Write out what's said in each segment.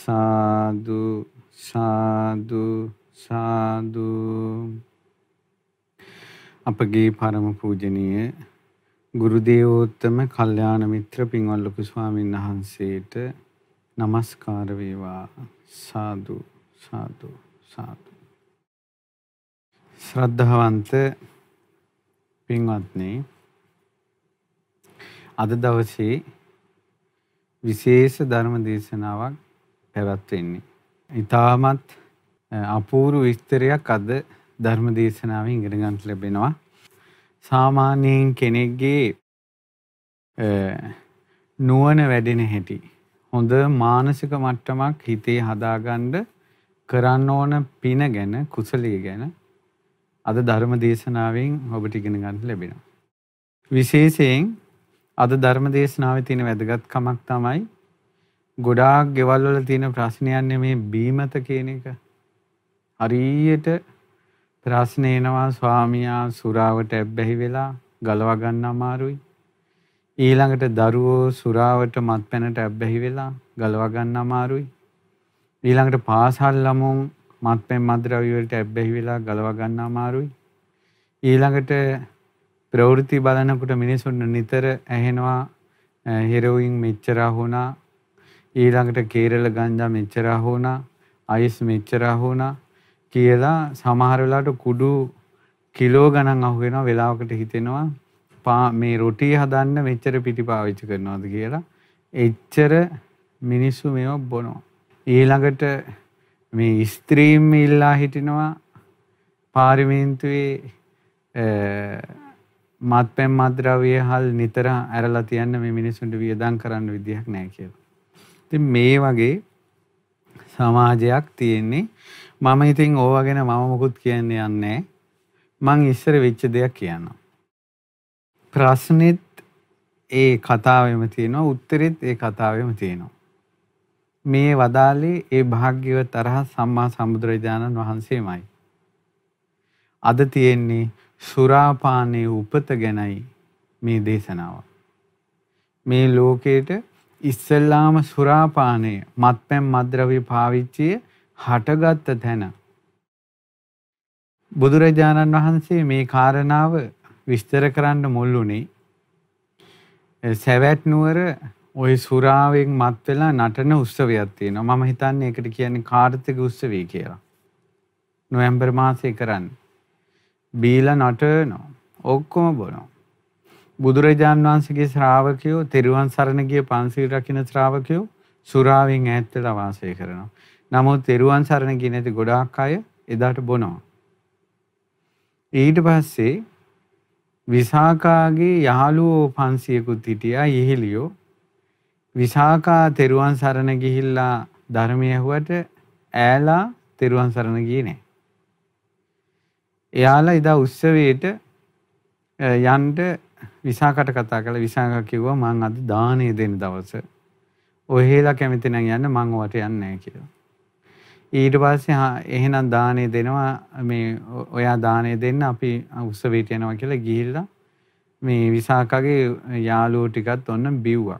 සාදු සාදු සාදු අපගේ පරම පූජනීය ගුරු දේවෝත්තම කල්යාණ මිත්‍ර පින්වත් ලොකු ස්වාමීන් වහන්සේට নমස්කාර වේවා සාදු සාදු සාදු ශ්‍රද්ධාවන්ත පින්වත්නි අද දවසේ විශේෂ ධර්ම දේශනාවක් පැවැත්වෙන්නේ. ඉතාමත් අපූරු විස්තරයක් අද ධර්ම දේශනාව ඉගෙනගන්ට ලැබෙනවා. සාමාන්‍යයෙන් කෙනෙක්ගේ නුවන වැඩෙන හැටි. හොඳ මානසික මට්ටමක් හිතේ හදාගණ්ඩ කරන්න ඕන පින ගැන කුසලිය ගැන අද ධර්ම දේශනාවෙන් ඔබට ඉගෙන ගන්න ලැබෙන. විශේෂයෙන් අද ධර්ම දේශනාව තියෙන වැදගත්කමක් තමයි ගොඩාක් ගෙවල්වල තියෙන ප්‍රශ්නයන්නේ මේ බීමත කියන එක. හරියට ප්‍රශ්නේනවා ස්වාමියා සුරාවට ඇබ්බැහි වෙලා ගලවා ගන්න අමාරුයි. ඊළඟට දරුවෝ සුරාවට මත්පැනට ඇබ්බැහි වෙලා ගලවා ගන්න අමාරුයි. ඊළඟට පාසල් ළමුන් මත්පැන් මද්‍රව්‍ය වලට ඇබ්බැහි වෙලා ගලවා ගන්න අමාරුයි. ඊළඟට ප්‍රවෘත්ති බලනකොට මිනිසුන් නිතර ඇහෙනවා හෙරෝයින් මෙච්චර වුණා ඊළඟට කේරළ ගංජා මෙච්චර හොනා අයිස් මෙච්චර හොනා කියලා සමහර වෙලාවට කුඩු කිලෝ ගණන් අහු වෙනවා වෙලාවකට හිතෙනවා පා මේ රොටි හදන්න මෙච්චර පිටි පාවිච්චි කරනවාද කියලා එච්චර මිනිස්සු මේව බොනවා ඊළඟට මේ ස්ත්‍රීම් ඉල්ලා හිටිනවා පාර්මින්තුවේ මත්පැම් මද්‍රවය හල් නිතර ඇරලා තියන්න මේ මිනිසුන්ට වියදන් කරන්න විදිහක් නෑ කියලා. ඉතින් මේ වගේ සමාජයක් තියෙන්නේ මම ඉතින් ඕව ගැන මම මොකුත් කියන්න යන්නේ මං ඉස්සර වෙච්ච දෙයක් කියන්නම්. ප්‍රශ්නෙත් ඒ කතාවෙම තියෙනවා උත්තරෙත් ඒ කතාවෙම තියෙනවා. මේ වදාලේ ඒ භාග්‍යවත් තරහ සම්මා සම්බුදුරජාණන් වහන්සේමයි. අද තියෙන්නේ සුරාපානයේ උපත ගැනයි මේ දේශනාව. මේ ලෝකේට ඉස්සෙල්ලාම සුරාපානය මත්පැම් මද්‍රව්‍ය පාවිච්චිය හටගත්ත තැන. බුදුරජාණන් වහන්සේ මේ කාරණාව විස්තර කරන්න මුල්ලුනේ සැවැත් නුවර ওই සුරාවෙන් මත් වෙලා නටන උත්සවයක් තියෙනවා. මම හිතන්නේ ඒකට කියන්නේ කාර්තික උත්සවය කියලා. නොවැම්බර් මාසේ කරන්නේ. බීලා නටනවා. ඔක්කොම බොනවා. බුදුරජාන් වහන්සේගේ ශ්‍රාවකයෝ තෙරුවන් සරණ ගිය පන්සිල් රකින්න ශ්‍රාවකයෝ සුරාවෙන් ඈත් වෙලා වාසය කරනවා. නමුත් තෙරුවන් සරණ ගිය නැති ගොඩාක් අය එදාට බොනවා. ඊට පස්සේ විසාකාගේ යහළුවෝ 500කුත් හිටියා ඉහිලියෝ. විසාකා තෙරුවන් සරණ ගිහිල්ලා ධර්මය ඇහුවට ඈලා තෙරුවන් සරණ ගියේ නැහැ. එයාලා ඉදා උත්සවයට යන්න විසාකට කතා කළ විසාක කිව්වා මං අද දානය දෙන දවස. ඔහෙලා කැමති නම් යන්න මං ඔයාට යන්නේ නැහැ කියලා. ඊට පස්සේ එහෙනම් දානය දෙනවා මේ ඔයා දානය දෙන්න අපි උත්සවයට යනවා කියලා ගිහිල්ලා මේ විසාකගේ යාළුවෝ ටිකත් ඔන්න බිව්වා.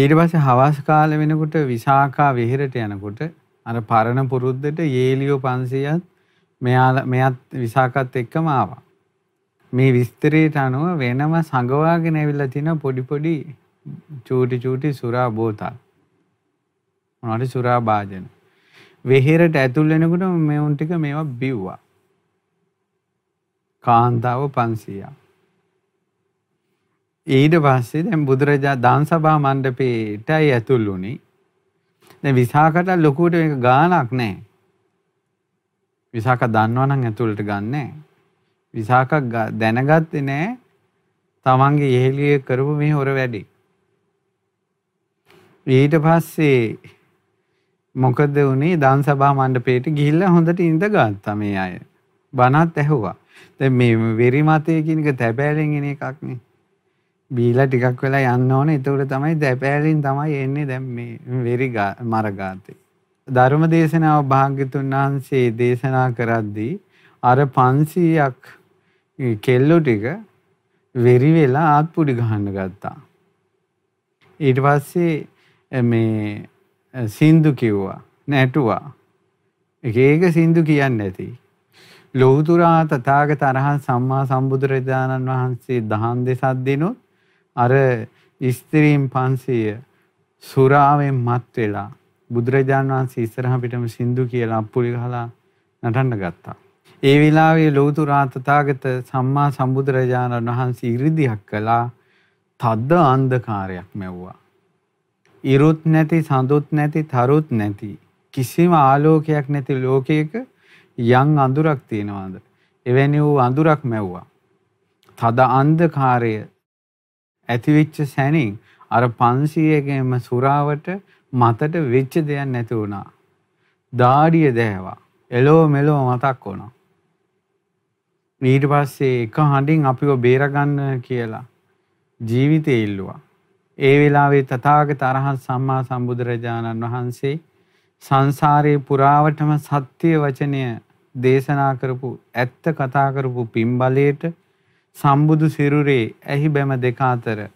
ඊට පස්සේ හවස් කාලේ වෙනකොට විසාකා විහෙරට යනකොට අර පරණ පුරුද්දට යේලියෝ 500ත් මෙයාත් විසාකත් එක්කම ආවා. මේ විස්තරයට අනුව වෙනම සඟවාගෙන ඇවිල්ලා තියෙන පොඩි පොඩි චූටි චූටි සුරා බෝතල්. මොනවාට සුරා භාජන. වෙහෙරට ඇතුල් වෙනකොට මෙවුන් ටික මේවා බිව්වා. කාන්තාව 500ක්. ඊට පස්සේ දැන් බුදුරජා දාන සභා මණ්ඩපේටයි ඇතුල් වුණේ. දැන් විසාකට ලොකුට මේක ගාණක් නැහැ. විසාක දන්නවනම් ඇතුළට ගන්නෑ. විසාකක් දැනගත්තේ නෑ තමන්ගේ ඉහෙළිය කරපු මේ හොර වැඩි. ඊට පස්සේ මොකද වුණේ දාන් සභා මණ්ඩපයට ගිහිල්ලා හොඳට ඉඳගත්තා මේ අය. බණත් ඇහුවා. දැන් මේ වෙරි මතය කියන එක තැපෑලෙන් එන එකක් නේ. බීලා ටිකක් වෙලා යන්න ඕන. ඒතකොට තමයි තැපෑලෙන් තමයි එන්නේ දැන් මේ වෙරි මරගාතේ. ධර්ම දේශනාව භාග්‍යතුන් වහන්සේ දේශනා කරද්දී අර 500ක් කෙල්ලෝ ටික වෙරි වෙලා ආත්පුඩි ගහන්න ගත්තා. ඊට පස්සේ මේ සින්දු කිව්වා නැටුවා. එක ඒක සින්දු කියන්න ඇති. ලොවතුරා තතාග තරහන් සම්මා සම්බුදුරජාණන් වහන්සේ දහන් දෙසද්දිනුත් අර ස්ත්‍රීම් පන්සීය සුරාවෙන් මත් වෙලා බුදුරජාණන් වහන්සේ ඉස්සරහ පිටම සින්දු කියලා අප්පුලි ගහලා නටන්න ගත්තා. ඒ වෙලාවේ ලෝතුරා තථාගත සම්මා සම්බුදුරජාණන් වහන්සේ ඉරිදියක් කළා තද්ද අන්ධකාරයක් මැව්වා. ඉරුත් නැති සඳුත් නැති තරුත් නැති කිසිම ආලෝකයක් නැති ලෝකයක යම් අඳුරක් තියෙනවාද? එවැනි වූ අඳුරක් මැව්වා. තද අන්ධකාරය ඇතිවිච්ච සැනින් අර 500කෙම සුරාවට මතට වෙච්ච දෙයක් නැති වුණා. දාඩිය දැහැවා. එලෝ මෙලෝ මතක් වුණා. ඊට පස්සේ එක හඬින් අපිව බේරගන්න කියලා ජීවිතය ඉල්ලුවා. ඒ වෙලාවේ තථාගත අරහත් සම්මා සම්බුදුරජාණන් වහන්සේ සංසාරයේ පුරාවටම සත්‍ය වචනය දේශනා කරපු ඇත්ත කතා කරපු පින්බලයට සම්බුදු සිරුරේ ඇහි බැම දෙක අතර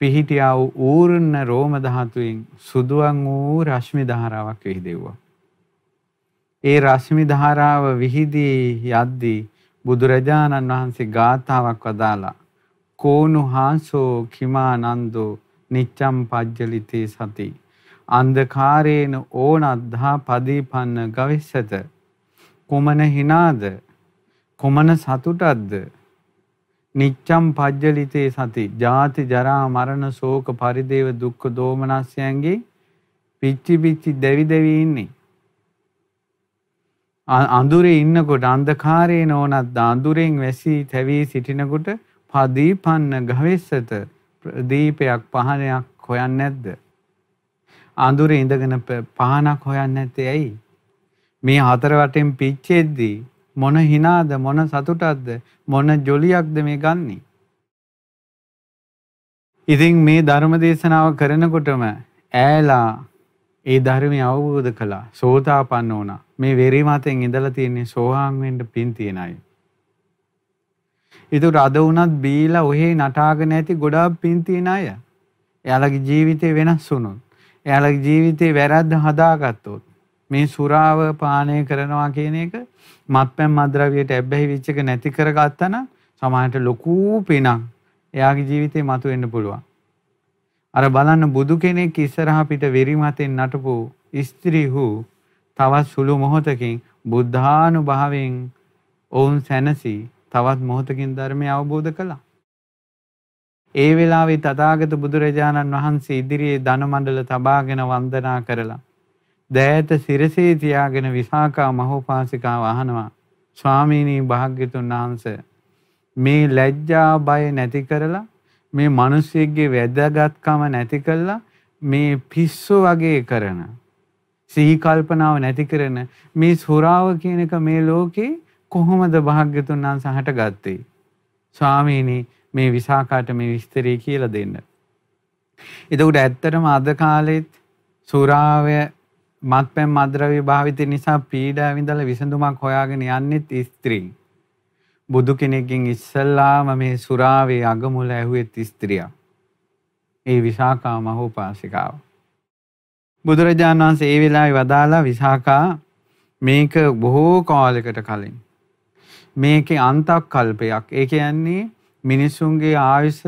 පිහිටියා වූ ඌර්ණ රෝම ධාතුවෙන් සුදුවන් වූ රශ්මි ධාරාවක් විහිදෙව්වා. ඒ රශ්මි ධාරාව විහිදී යද්දී බුදුරජාණන් වහන්සේ ගාථාවක් වදාලා කෝනු හාන්සෝ කිමානන්දෝ නිච්ඡම් පජ්ජලිතේ සති අන්ධකාරේන ඕනද්ධා පදීපන්න ගවිස්සත කුමන හිනාද කුමන සතුටක්ද නිච්ඡම් පජ්ජලිතේ සති ජාති ජරා මරණ ශෝක පරිදේව දුක්ඛ දෝමනස්යන්ගේ පිච්චි පිච්චි දෙවි දෙවි ඉන්නේ අඳුරේ ඉන්නකොට අන්ධකාරයේ නොනත් අඳුරෙන් වැසී තැවී සිටිනකොට පදීපන්න ගවෙස්සත දීපයක් පහනයක් හොයන් නැද්ද. අඳුරේ ඉඳගෙන පහනක් හොයන් නැත්තේ ඇයි. මේ හතරවටෙන් පිච්චෙද්දී මොන හිනාද මොන සතුටක්ද මොන ජොලියක්ද මේ ගන්නේ. ඉතින් මේ ධර්ම දේශනාව කරනකොටම ඈලා ඒ ධර්මය අවබෝධ කළා සෝතාපන්න වුණා මේ වෙරි මතෙන් ඉඳලා තියෙන්නේ සෝහාන් වෙන්න පින් තියන අය. ඒතර අද වුණත් බීලා ඔහේ නටාගෙන ඇති ගොඩාක් පින් තියන අය. එයාලගේ ජීවිතේ වෙනස් වුණොත්, එයාලගේ ජීවිතේ වැරද්ද හදාගත්තොත් මේ සුරාව පානය කරනවා කියන එක මත්පැන් මද්‍රව්‍යයට ඇබ්බැහි වෙච්ච එක නැති කරගත්තා නම් සමාජයට ලොකු පිනක් එයාගේ ජීවිතේ මතුවෙන්න පුළුවන්. අර බලන්න බුදු කෙනෙක් ඉස්සරහා පිට වෙරි මතෙන් නටපු ස්ත්‍රීහු තවත් සුළු මොහොතකින් බුද්ධානුභාවයෙන් ඔවුන් සැනසී තවත් මොහොතකින් ධර්මය අවබෝධ කළා. ඒ වෙලාවේ තථාගත බුදුරජාණන් වහන්සේ ඉදිරියේ ධන මණ්ඩල තබාගෙන වන්දනා කරලා දෑත සිරසේ තියාගෙන විසාකා මහෝපාසිකාව අහනවා ස්වාමීනි භාග්‍යතුන් වහන්සේ මේ ලැජ්ජා බය නැති කරලා මේ මිනිස්සෙක්ගේ වැදගත්කම නැති කළා මේ පිස්සු වගේ කරන සිහි කල්පනාව නැති කරන මේ සොරාව කියන එක මේ ලෝකේ කොහොමද භාග්‍යතුන් වහන්සේ හටගත්තේ ස්වාමීනි මේ විසාකාට මේ විස්තරය කියලා දෙන්න. එතකොට ඇත්තටම අද කාලෙත් සුරාවය මත්පැන් මද්‍රව්‍ය භාවිතය නිසා පීඩා විඳලා විසඳුමක් හොයාගෙන යන්නෙත් ස්ත්‍රීන්. බුදු කෙනෙකින් ඉස්සල්ලාම මේ සුරාවේ අගමුල ඇහුවෙත් ස්ත්‍රිය. ඒ විසාකා මහෝපාසිකාව. බුදුරජාණන් වහන්සේ ඒ වෙලාවේ වදාලා විසාකා මේක බොහෝ කාලයකට කලින් මේකේ අන්තක් කල්පයක් ඒ කියන්නේ මිනිස්සුන්ගේ ආයුෂ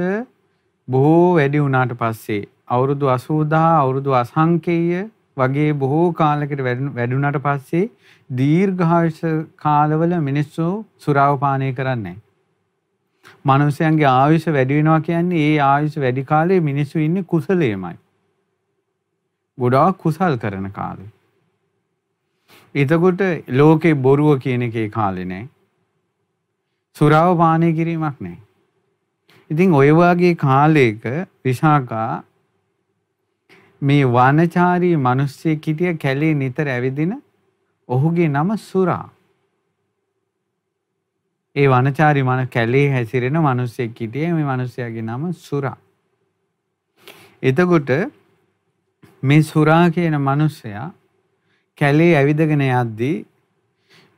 බොහෝ වැඩි වුණාට පස්සේ අවුරුදු 80000 අවුරුදු අසංකේය වගේ බොහෝ කාලකට වැඩුණට පස්සේ දීර්ඝායුෂ කාලවල මිනිස්සු සුරාව පානය කරන්නේ මනුස්සයන්ගේ ආයුෂ වැඩි වෙනවා කියන්නේ ඒ ආයුෂ වැඩි කාලේ මිනිස්සු ඉන්නේ කුසලයේමයි. ගොඩාක් කුසල් කරන කාලේ. එතකොට ලෝකේ බොරුව කියන එකේ කාලේ නෑ. සුරාව පානය කිරීමක් නෑ. ඉතින් ඔය වගේ කාලයක විශාකා මේ වනචාරී මිනිස්සෙක් හිටිය කැලේ නිතර ඇවිදින ඔහුගේ නම සුරා. ඒ වනචාරී මන කැලේ හැසිරෙන මිනිස්සෙක් හිටියේ මේ මිනිස්යාගේ නම සුරා. එතකොට මේ සුරා කියන මිනිස්සයා කැලේ ඇවිදගෙන යද්දී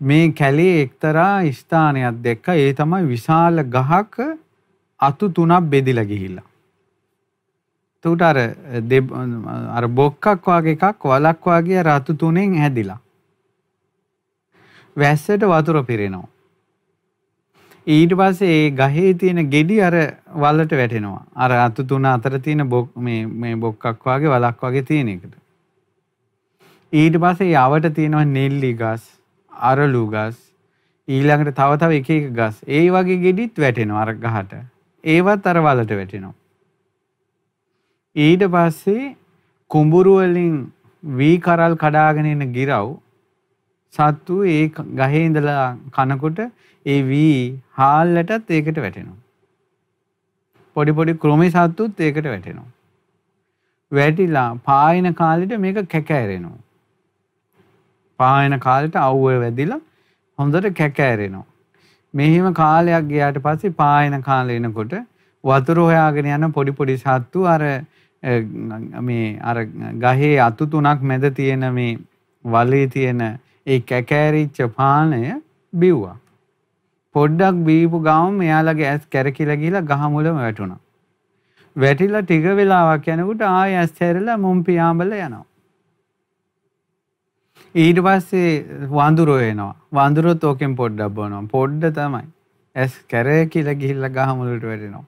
මේ කැලේ එක්තරා ස්ථානයක් දැක්ක ඒ තමයි විශාල ගහක අතු තුනක් බෙදිලා ගිහිල්ලා. එතකොට අර අර බොක්කක් වගේ එකක් වලක් වගේ රතු තුනෙන් හැදිලා. වැස්සට වතුර පිරෙනවා. ඊට පස්සේ ඒ ගහේ තියෙන ගෙඩි අර වලට වැටෙනවා. අර අතු තුන අතර තියෙන බොක් මේ මේ බොක්කක් වගේ වලක් වගේ තියෙන එකට. ඊට පස්සේ යවට තියෙනවා නෙල්ලි ගස්, අරලු ගස්, ඊළඟට තව තව එක එක ගස්. ඒ වගේ ගෙඩිත් වැටෙනවා අර ගහට. ඒවත් අර වලට වැටෙනවා. ඊට පස්සේ කුඹුරු වලින් වී කරල් කඩාගෙන එන ගිරව් සත්තු ඒ ගහේ ඉඳලා කනකොට ඒ වී හාල්ලටත් ඒකට වැටෙනවා. පොඩි පොඩි ක්‍රොමේ සත්තුත් ඒකට වැටෙනවා. වැටිලා පායන කාලෙට මේක කැකෑරෙනවා. පායන කාලෙට අවුව වැදිලා හොඳට කැකෑරෙනවා. මෙහෙම කාලයක් ගියාට පස්සේ පායන කාලේ එනකොට වතුර හොයාගෙන යන පොඩි පොඩි සත්තු අර මේ අර ගහේ අතු තුනක් මැද තියෙන මේ වලේ තියෙන ඒ කැකෑරිච්ච පානය බිව්වා. පොඩ්ඩක් බීපු ගාම මෙයාලගේ ඇස් කැරකිලා ගිහලා ගහ මුලම වැටුණා. වැටිලා ටික වෙලාවක් යනකොට ආය ඇස් හැරලා මුම් පියාඹල යනවා. ඊට පස්සේ වඳුරෝ එනවා. වඳුරොත් ඕකෙන් පොඩ්ඩක් බොනවා. පොඩ්ඩ තමයි. ඇස් කැරකිලා ගිහිල්ලා ගහ මුලට වැටෙනවා.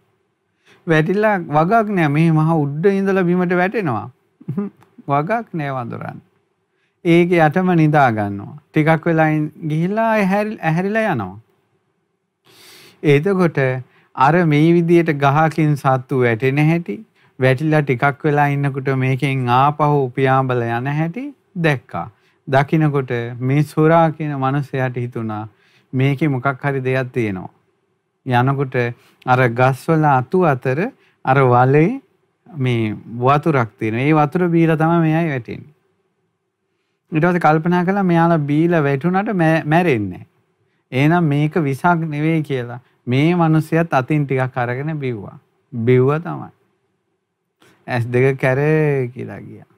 වැටිලා වගක් නෑ මේ මහ උඩ්ඩ ඉඳලා බිමට වැටෙනවා. වගක් නෑ වඳුරන්. ඒක යටම නිදා ගන්නවා. ටිකක් වෙලා ගිහිලා ඇහැරිලා යනවා. එතකොට අර මේ විදියට ගහකින් සත්තු වැටෙන හැටි වැටිලා ටිකක් වෙලා ඉන්නකොට මේකෙන් ආපහු පියාඹල යන හැටි දැක්කා. දකිනකොට මේ සොරා කියන මනුස්සයාට හිතුණා මේකේ මොකක් හරි දෙයක් තියෙනවා. යනකොට අර ගස්වල අතු අතර අර වලේ මේ වතුරක් තියෙන. ඒ වතුර බීලා තමයි මෙයයි වැටෙන්නේ. ඊට පස්සේ කල්පනා කළා මෙයාලා බීලා වැටුණාට මැරෙන්නේ එහෙනම් මේක විසක් නෙවෙයි කියලා මේ මිනිස්සයත් අතින් ටිකක් අරගෙන බිව්වා. බිව්වා තමයි. ඇස් දෙක කැරේ කියලා ගියා.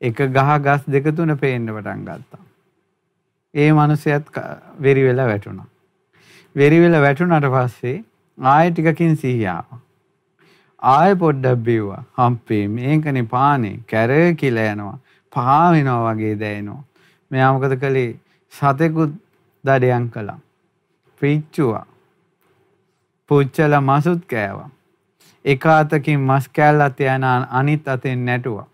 එක ගහ ගස් දෙක තුන පේන්න පටන් ගත්තා. ඒ මිනිස්සයත් වෙරි වෙලා වැටුණා. වෙරිවෙල වැටුණට පස්සේ ආය ටිකකින් සීයාව. ආය පොඩ්ඩක් බිව්වා හම්පේ මේකනේ පානේ කැරේ කියලා යනවා. පහා වෙනවා වගේ දැනෙනවා. මෙයා මොකද කළේ සතෙකුත් දඩයන් කළා. පිච්චුවා. පුච්චල මසුත් කෑවා. එක අතකින් මස් කෑල්ලත් යන අනිත් අතෙන් නැටුවා.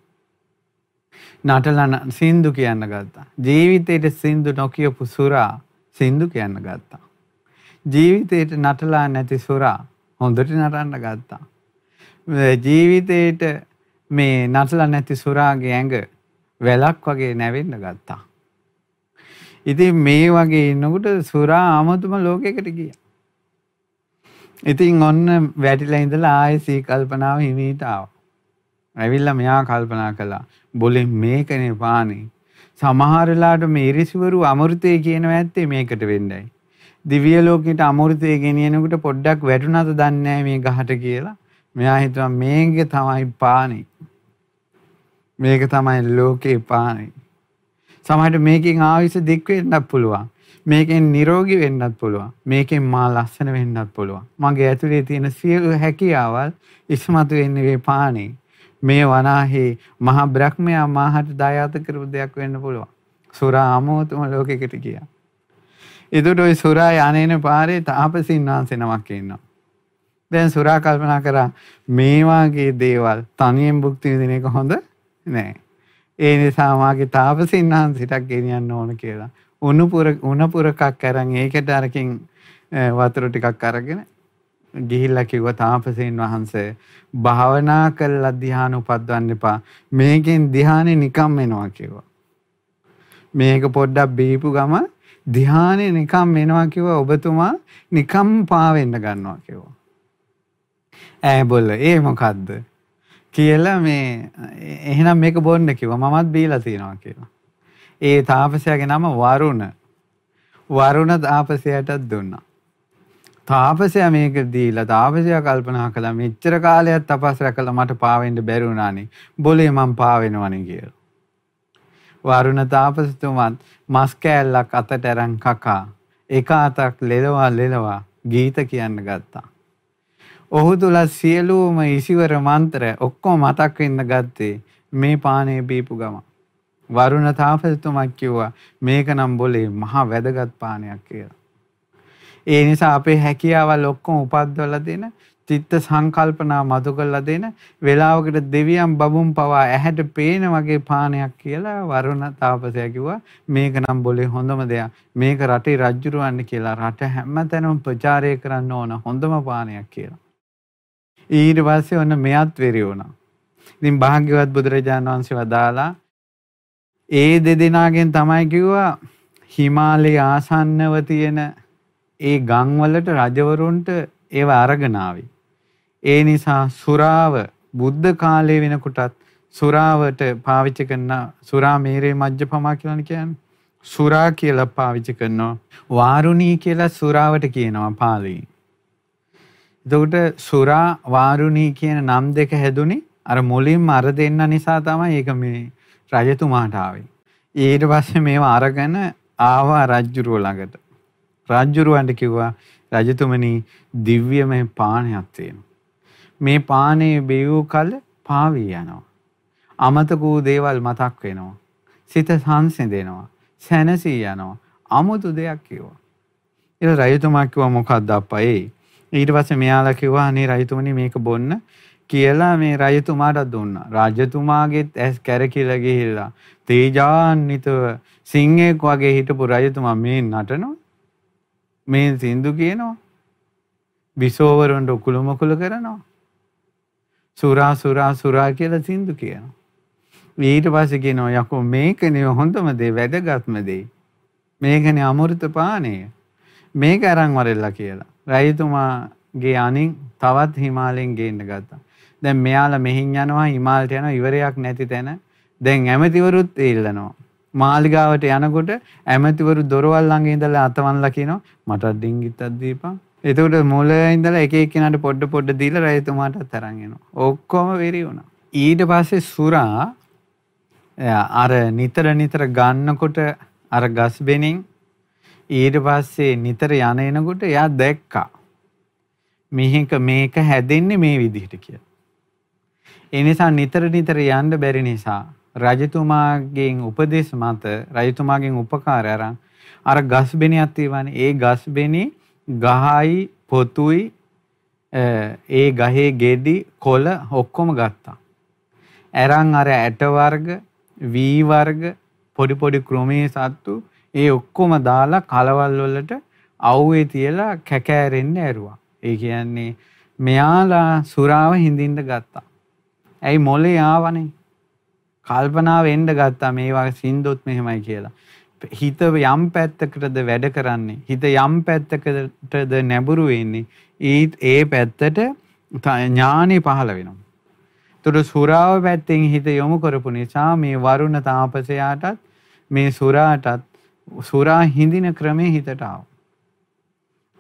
නටලන සින්දු කියන්න ගත්තා. ජීවිතයට සින්දු නොකියපු සුරා සින්දු කියන්න ගත්තා. ජීවිතයට නටලා නැති සොරා හොඳට නටන්න ගත්තා. ජීවිතයට මේ නටලා නැති සොරාගේ ඇඟ වැලක් වගේ නැවෙන්න ගත්තා. ඉතින් මේ වගේ ඉන්නකොට සොරා 아무තුම ලෝකයකට ගියා. ඉතින් ඔන්න වැටිලා ඉඳලා ආයෙ සී කල්පනාව හිමීට ආවා. ඇවිල්ලා මෙයා කල්පනා කළා. බොලින් මේකනේ පානේ. සමහරලාට මේ ඉරිසිවරු අමෘතය කියන ඇත්තේ මේකට වෙන්නයි. දිවිය ලෝකයට අමෘතය ගෙනියනකට පොඩ්ඩක් වැටුනද දන්නේ මේ ගහට කියලා. මෙයා හිතුවා මේක තමයි පානේ. මේක තමයි ලෝකේ පානේ. සමහරට මේකෙන් ආයුෂ දික් වෙන්නත් පුළුවන්. මේකෙන් නිරෝගී වෙන්නත් පුළුවන්. මේකෙන් මා ලස්සන වෙන්නත් පුළුවන්. මගේ ඇතුලේ තියෙන සියලු හැකියාවල් ඉස්මතු වෙන්නේ මේ පානේ. මේ වනාහි මහා බ්‍රහ්මයා මාහට දායාත කරපු දෙයක් වෙන්න පුළුවන්. සුරා අමෝතුම ලෝකයකට ගියා. එදුට ඔයි සුරා යනේන පාරේ තාපසින් වහන්සේ නමක් ඉන්නවා. දැන් සුරා කල්පනා කරා මේ වාගේ දේවල් තනියෙන් භුක්ති විඳින එක හොඳ නෑ. ඒ නිසා මාගේ තාපසින් වහන්සේටක් ගෙනියන්න ඕන කියලා. උණුපුර උණපුරකක් අරන් ඒකට අරකින් වතුර ටිකක් අරගෙන ගිහිල්ලා කිව්වා තාපසේන් වහන්සේ භාවනා කළා ධ්‍යාන උපද්දවන්න එපා. මේකෙන් ධ්‍යානෙ නිකම් එනවා කිව්වා. මේක පොඩ්ඩක් බීපු ගමන් ධ්‍යානෙ නිකම් එනවා කිව්වා ඔබතුමා නිකම් පාවෙන්න ගන්නවා කිව්වා. ඈ බොල්ල ඒ මොකද්ද? කියලා මේ එහෙනම් මේක බොන්න කිව්වා මමත් බීලා තියනවා කියලා. ඒ තාපසයාගේ නම වරුණ. වරුණ තාපසයාටත් දුන්නා. තාපසයා මේක දීලා තාපසයා කල්පනා කළා මෙච්චර කාලයක් තපස් රැකලා මට පාවෙන්න බැරි වුණානේ. බොලේ මං පාවෙනවනේ කියලා. වරුණ තාපසතුමත් මස් කෑල්ලක් අතට අරන් කකා එක අතක් ලෙලවා ලෙලවා ගීත කියන්න ගත්තා. ඔහු තුල සියලුම ඉසිවර මන්ත්‍ර ඔක්කොම මතක් වෙන්න ගත්තේ මේ පානේ බීපු ගම. වරුණ තාපසතුමා කිව්වා මේක නම් બોලේ මහා වැදගත් පානයක් කියලා. ඒ නිසා අපේ හැකියාවල් ඔක්කොම උපද්දවලා දෙන චිත්ත සංකල්පනා මතු කරලා දෙන වෙලාවකට දෙවියන් බබුන් පවා ඇහැට පේන වගේ පානයක් කියලා වරුණ තාපසයා කිව්වා මේක නම් බොලේ හොඳම දෙයක් මේක රටේ රජුරවන්න කියලා රට හැමතැනම ප්‍රචාරය කරන්න ඕන හොඳම පානයක් කියලා ඊට පස්සේ ඔන්න මෙයත් වෙරි වුණා ඉතින් භාග්‍යවත් බුදුරජාණන් වහන්සේ වදාලා ඒ දෙදෙනාගෙන් තමයි කිව්වා හිමාලයේ ආසන්නව තියෙන ඒ ගම්වලට රජවරුන්ට ඒව අරගෙන ආවේ ඒ නිසා සුරාව බුද්ධ කාලයේ වෙනකොටත් සුරාවට පාවිච්චි කරන සුරා මේරේ මජ්ජපමා කියලානේ කියන්නේ. සුරා කියලා පාවිච්චි කරනවා. වාරුණී කියලා සුරාවට කියනවා පාලි. එතකොට සුරා වාරුණී කියන නම් දෙක හැදුනේ අර මුලින්ම අර දෙන්න නිසා තමයි ඒක මේ රජතුමාට ආවේ. ඊට පස්සේ මේවා අරගෙන ආවා රජුරුව ළඟට. රජුරුවන්ට කිව්වා රජතුමනි දිව්‍යමය පානයක් තියෙනවා. මේ පානේ බෙවූ කල පාවී යනවා. අමතක වූ දේවල් මතක් වෙනවා. සිත සංසිඳෙනවා. සැනසී යනවා. අමුතු දෙයක් කිව්වා. ඊට රජතුමා කිව්වා මොකක්ද අප්පා ඒ? ඊට පස්සේ මෙයාලා කිව්වා අනේ රජතුමනි මේක බොන්න කියලා මේ රජතුමාට දුන්නා. රජතුමාගෙත් ඇස් කැරකිලා ගිහිල්ලා තේජාන්විතව සිංහෙක් වගේ හිටපු රජතුමා මේ නටනවා. මේ සින්දු කියනවා. විසෝවරුන්ට උකුළු මුකුළු කරනවා. සුරා සුරා සුරා කියලා සින්දු කියනවා. ඊට පස්සේ කියනවා යකෝ මේකනේ හොඳම දේ වැදගත්ම දේ. මේකනේ අමෘත පානය. මේක අරන් වරෙල්ලා කියලා. රජතුමාගේ අනින් තවත් හිමාලයෙන් ගේන්න ගත්තා. දැන් මෙයාලා මෙහින් යනවා හිමාලට යනවා ඉවරයක් නැති තැන. දැන් ඇමතිවරුත් ඉල්ලනවා. මාලිගාවට යනකොට ඇමතිවරු දොරවල් ළඟ ඉඳලා අතවන්ලා කියනවා මට ඩිංගිත්තක් දීපන්. එතකට මොල ඉඳලා එක කෙනට පොඩ්ඩ පොඩ්ඩ දීල රයතුමාට තරන්ගෙන. ඔක්කොම වෙරි වුණ. ඊට පස්සේ සුරා අර නිතර නිතර ගන්නකොට අර ගස් බෙනින් ඊට පස්සේ නිතර යන එනකොට එයා දැක්කා. මෙහික මේක හැදෙන්නේ මේ විදිහට කිය. එනිසා නිතර නිතර යන්න බැරි නිසා රජතුමාගෙන් උපදෙස් මත රජතුමාගෙන් උපකාර අරන් අර ගස් බෙනයක් තියෙනවානේ ඒ ගස් බෙනේ ගහයි පොතුයි ඒ ගහේ ගෙඩි කොළ ඔක්කොම ගත්තා. ඇරන් අර ඇට වර්ග, වී වර්ග, පොඩි පොඩි ක්‍රමේ සත්තු ඒ ඔක්කොම දාලා කලවල් වලට අවුවේ තියලා කැකෑරෙන්න ඇරුවා. ඒ කියන්නේ මෙයාලා සුරාව හිඳින්න ගත්තා. ඇයි මොලේ ආවනේ. කල්පනාව එන්න ගත්තා මේ වගේ සින්දොත් මෙහෙමයි කියලා. හිත යම් පැත්තකටද වැඩ කරන්නේ හිත යම් පැත්තකටද නැඹුරු වෙන්නේ ඒත් ඒ පැත්තට ඥානෙ පහළ වෙනවා. එතකොට සුරාව පැත්තෙන් හිත යොමු කරපු නිසා මේ වරුණ තාපසයාටත් මේ සුරාටත් සුරා හිඳින ක්‍රමේ හිතට ආවා.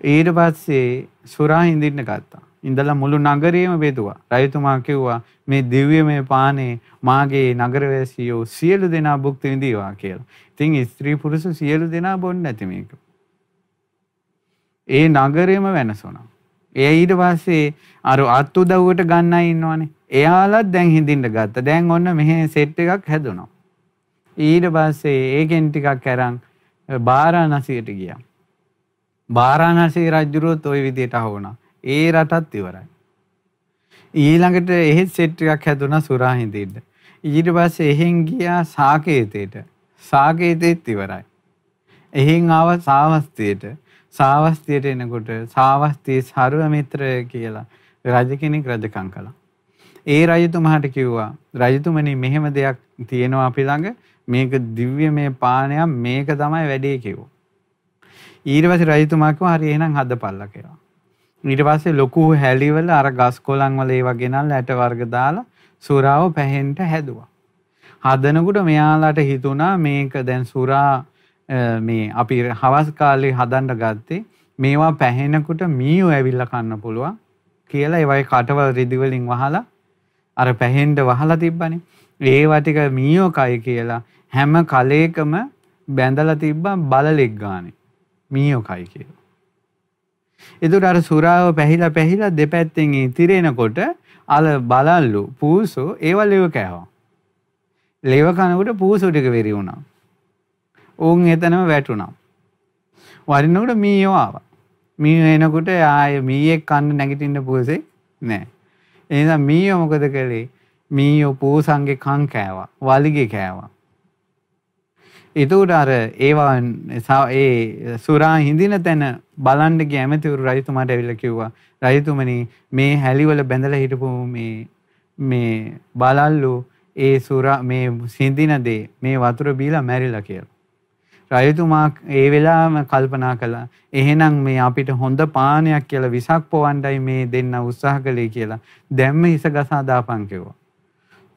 ඊට පස්සේ සුරා හිඳින්න ගත්තා. ඉඳලා මුළු නගරයම බෙදුවා. රජතුමා කිව්වා මේ දිව්‍යමය පානේ මාගේ නගරවැසියෝ සියලු දෙනා භුක්ති විඳීවා කියලා. ඉතින් ස්ත්‍රී පුරුෂ සියලු දෙනා බොන්න ඇති මේක. ඒ නගරෙම වෙනස් වුණා. ඒ ඊට පස්සේ අර අත් උදව්වට ගන්න අය ඉන්නවනේ. එයාලත් දැන් හිඳින්න ගත්තා. දැන් ඔන්න මෙහේ සෙට් එකක් හැදුණා. ඊට පස්සේ ඒකෙන් ටිකක් අරන් බාරාණසියට ගියා. බාරාණසී රජුරුවත් ওই විදියට අහුණා. ඒ රටත් ඉවරයි. ඊළඟට එහෙත් සෙට් එකක් හැදුණා සුරාහින්දින්න. ඊට පස්සේ එහෙන් ගියා සාකේතේට. සාකේතේත් ඉවරයි. එහෙන් ආව සාවස්තියට. සාවස්තියට එනකොට සාවස්තියේ සර්ව මිත්‍රය කියලා රජ කෙනෙක් රජකම් කළා. ඒ රජතුමාට කිව්වා රජතුමනි මෙහෙම දෙයක් තියෙනවා අපි ළඟ මේක දිව්‍යමය පානයක් මේක තමයි වැඩේ කිව්වා. ඊට පස්සේ රජතුමා කිව්වා හරි එහෙනම් හදපල්ලා කියලා. ඊට පස්සේ ලොකු හැලිවල අර ගස් කොළන් වල ඒවා ගෙනල්ලා ඇට වර්ග දාලා සුරාව පැහෙන්න හැදුවා. හදනකොට මෙයාලට හිතුණා මේක දැන් සුරා මේ අපි හවස් කාලේ හදන්න ගත්තේ මේවා පැහෙනකොට මීයෝ ඇවිල්ලා කන්න පුළුවන් කියලා ඒවයි කටවල රිදිවලින් වහලා අර පැහෙන්න වහලා තිබ්බනේ. ඒවා ටික මීයෝ කයි කියලා හැම කලයකම බැඳලා තිබ්බා බලලෙක් ගානේ. මීයෝ කයි කියලා. එතුට අර සුරාව පැහිලා පැහිලා දෙපැත්තෙන් ඉතිරෙනකොට අල බලල්ලු පූසු ඒව ලෙව කෑහෝ. ලෙව කනකට පූසුටික වෙරි වුණා. ඔවුන් එතනම වැටුණම්. වරිනකට මීයෝ ආවා. මී එනකොට ආය මීයෙක් කන්න නැගිටින්න පූසේ නෑ. එනිසා මීයෝ මොකද කළේ මීයෝ පූසන්ගේ කං කෑවා වලිගේ කෑවා. එතකොට අර ඒවා ඒ සුරා හිඳින තැන බලන්න ගිය ඇමතිවරු රජතුමාට ඇවිල්ලා කිව්වා රජතුමනි මේ හැලිවල බැඳලා හිටපු මේ මේ බලල්ලු ඒ සුරා මේ සිඳින දේ මේ වතුර බීලා මැරිලා කියලා. රජතුමා ඒ වෙලාවම කල්පනා කළා එහෙනම් මේ අපිට හොඳ පානයක් කියලා විසක් පොවණ්ඩයි මේ දෙන්න උත්සාහ කළේ කියලා. දැම්ම හිස ගසා දාපන් කිව්වා.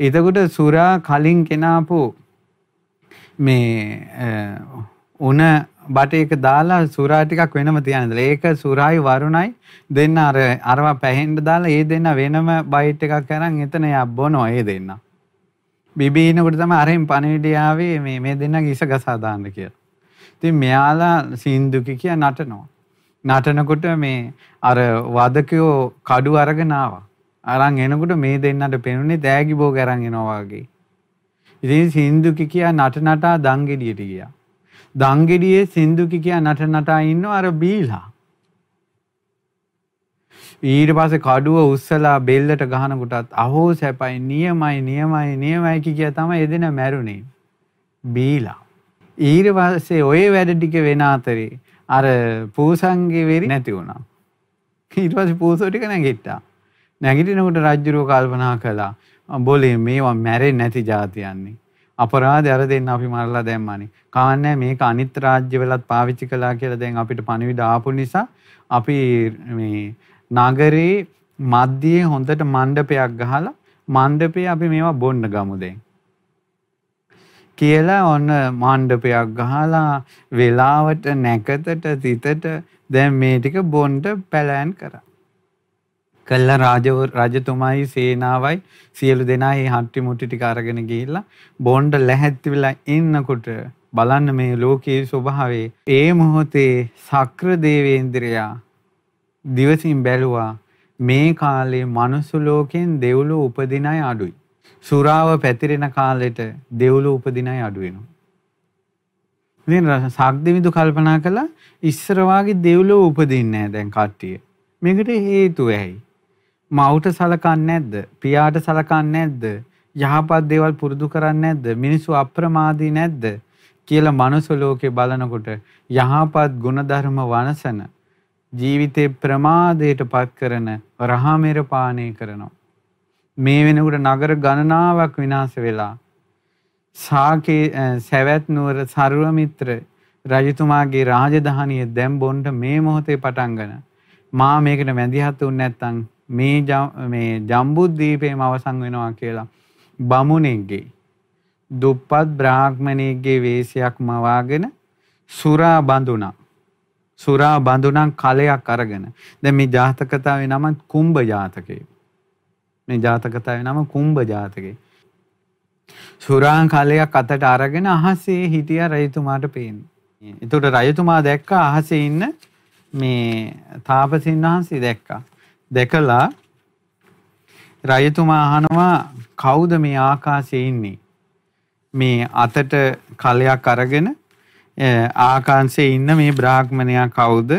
එතකොට සුරා කලින් කෙනාපු මේ උන බට ඒක දාලා සුරා ටිකක් වෙනම තියනද ඒක සුරායි වරුණයි දෙන්න අර අරවා පැහෙන්න දාලා ඒ දෙන්න වෙනම බයිට් එකක් කරන් එතන යා බොනවා ඒ දෙන්න බිබීනකොට තමයි අරෙන් පණිවිඩය ආවේ මේ මේ දෙන්නගේ ඉස ගසා දාන්න කියලා ඉතින් මෙයාලා සින්දුකි කිය නටනවා නටනකොට මේ අර වදකයෝ කඩු අරගෙන ආවා අරන් එනකොට මේ දෙන්නට පෙනුනේ දෑගි බෝ කරන් එනවා වගේ ඉතින් සින්දු කිකියා නට නටා දංගෙඩියට ගියා. දංගෙඩියේ සින්දු කිකියා නට නටා ඉන්නව අර බීලා. ඊට පස්සේ කඩුව උස්සලා බෙල්ලට ගහන කොටත් අහෝ සැපයි නියමයි නියමයි නියමයි කිකියා තමයි එදෙන මැරුණේ. බීලා. ඊට පස්සේ ওই වැඩ ටික වෙන අතරේ අර පූසන්ගේ වෙරි නැති වුණා. ඊට පස්සේ පූසෝ ටික නැගිට්ටා. නැගිටිනකොට රජුරෝ කල්පනා කළා අබොලේ මේවා මැරෙන්නේ නැති જાතියන්නේ. අපරාධ අර දෙන්න අපි මරලා දැම්මානේ. කාන්නේ මේක අනිත් රාජ්‍යවලත් පාවිච්චි කළා කියලා දැන් අපිට පණිවිඩ ආපු නිසා අපි මේ නගරේ මධ්‍යයේ හොඳට මණ්ඩපයක් ගහලා මණ්ඩපේ අපි මේවා බොන්න ගමු දැන්. කියලා ඔන්න මණ්ඩපයක් ගහලා වෙලාවට නැකතට තිතට දැන් මේ ටික බොන්න පැලෑන් කරා. කල්ලා රාජව රජතුමයි සේනාවයි සියලු දෙනා මේ හට්ටි මුට්ටි ටික අරගෙන ගිහිල්ලා බොණ්ඩ ලැහැත්ති වෙලා ඉන්නකොට බලන්න මේ ලෝකයේ ස්වභාවය ඒ මොහොතේ සක්‍ර දේවේන්ද්‍රයා දිවසින් බැලුවා මේ කාලේ මනුස්ස ලෝකෙන් දෙව්ලොව උපදින අය අඩුයි. සුරාව පැතිරෙන කාලෙට දෙව්ලොව උපදින අය අඩු වෙනවා. ඉතින් සාක්දෙවිදු කල්පනා කළා ඉස්සර වාගේ දෙව්ලොව උපදින්නේ නැහැ දැන් කට්ටිය. මේකට හේතුව ඇයි? මවට සලකන්නේ නැද්ද? පියාට සලකන්නේ නැද්ද? යහපත් දේවල් පුරුදු කරන්නේ නැද්ද? මිනිස්සු අප්‍රමාදී නැද්ද? කියලා මනුස්ස ලෝකේ බලනකොට යහපත් ගුණධර්ම වනසන ජීවිතේ ප්‍රමාදයට පත් කරන රහමෙර පානය කරනවා. මේ වෙනකොට නගර ගණනාවක් විනාශ වෙලා සාකේ සැවැත් නුවර සර්වමිත්‍ර රජතුමාගේ රාජධානිය දැන් බොන්න මේ මොහොතේ පටන් ගන්න. මා මේකට මැදිහත් වුනේ නැත්නම් මේ ජම්බුද්ධීපයම අවසං වෙනවා කියලා. බමුණෙක්ගේ. දුප්පත් බ්‍රාහ්මණයක්ගේ වේශයක් මවාගෙන සුරා බඳුනා. සුරා බඳුනම් කලයක් අරගෙන. දැන් මේ ජාතකතාවේ නම කුම්භ ජාතකය. මේ ජාතකතාවේ නම කුම්භ ජාතකය. සුරාන් කලයක් අතට අරගෙන අහසේ හිටිය රජතුමාට පේන. එතකොට රජතුමා දැක්කා අහසේ ඉන්න මේ තාපසින් වහන්සේ දැක්කා. දැකලා රජතුමා අහනවා කවුද මේ ආකාශයේ ඉන්නේ? මේ අතට කලයක් අරගෙන ආකාංශයේ ඉන්න මේ බ්‍රාහ්මණයා කවුද?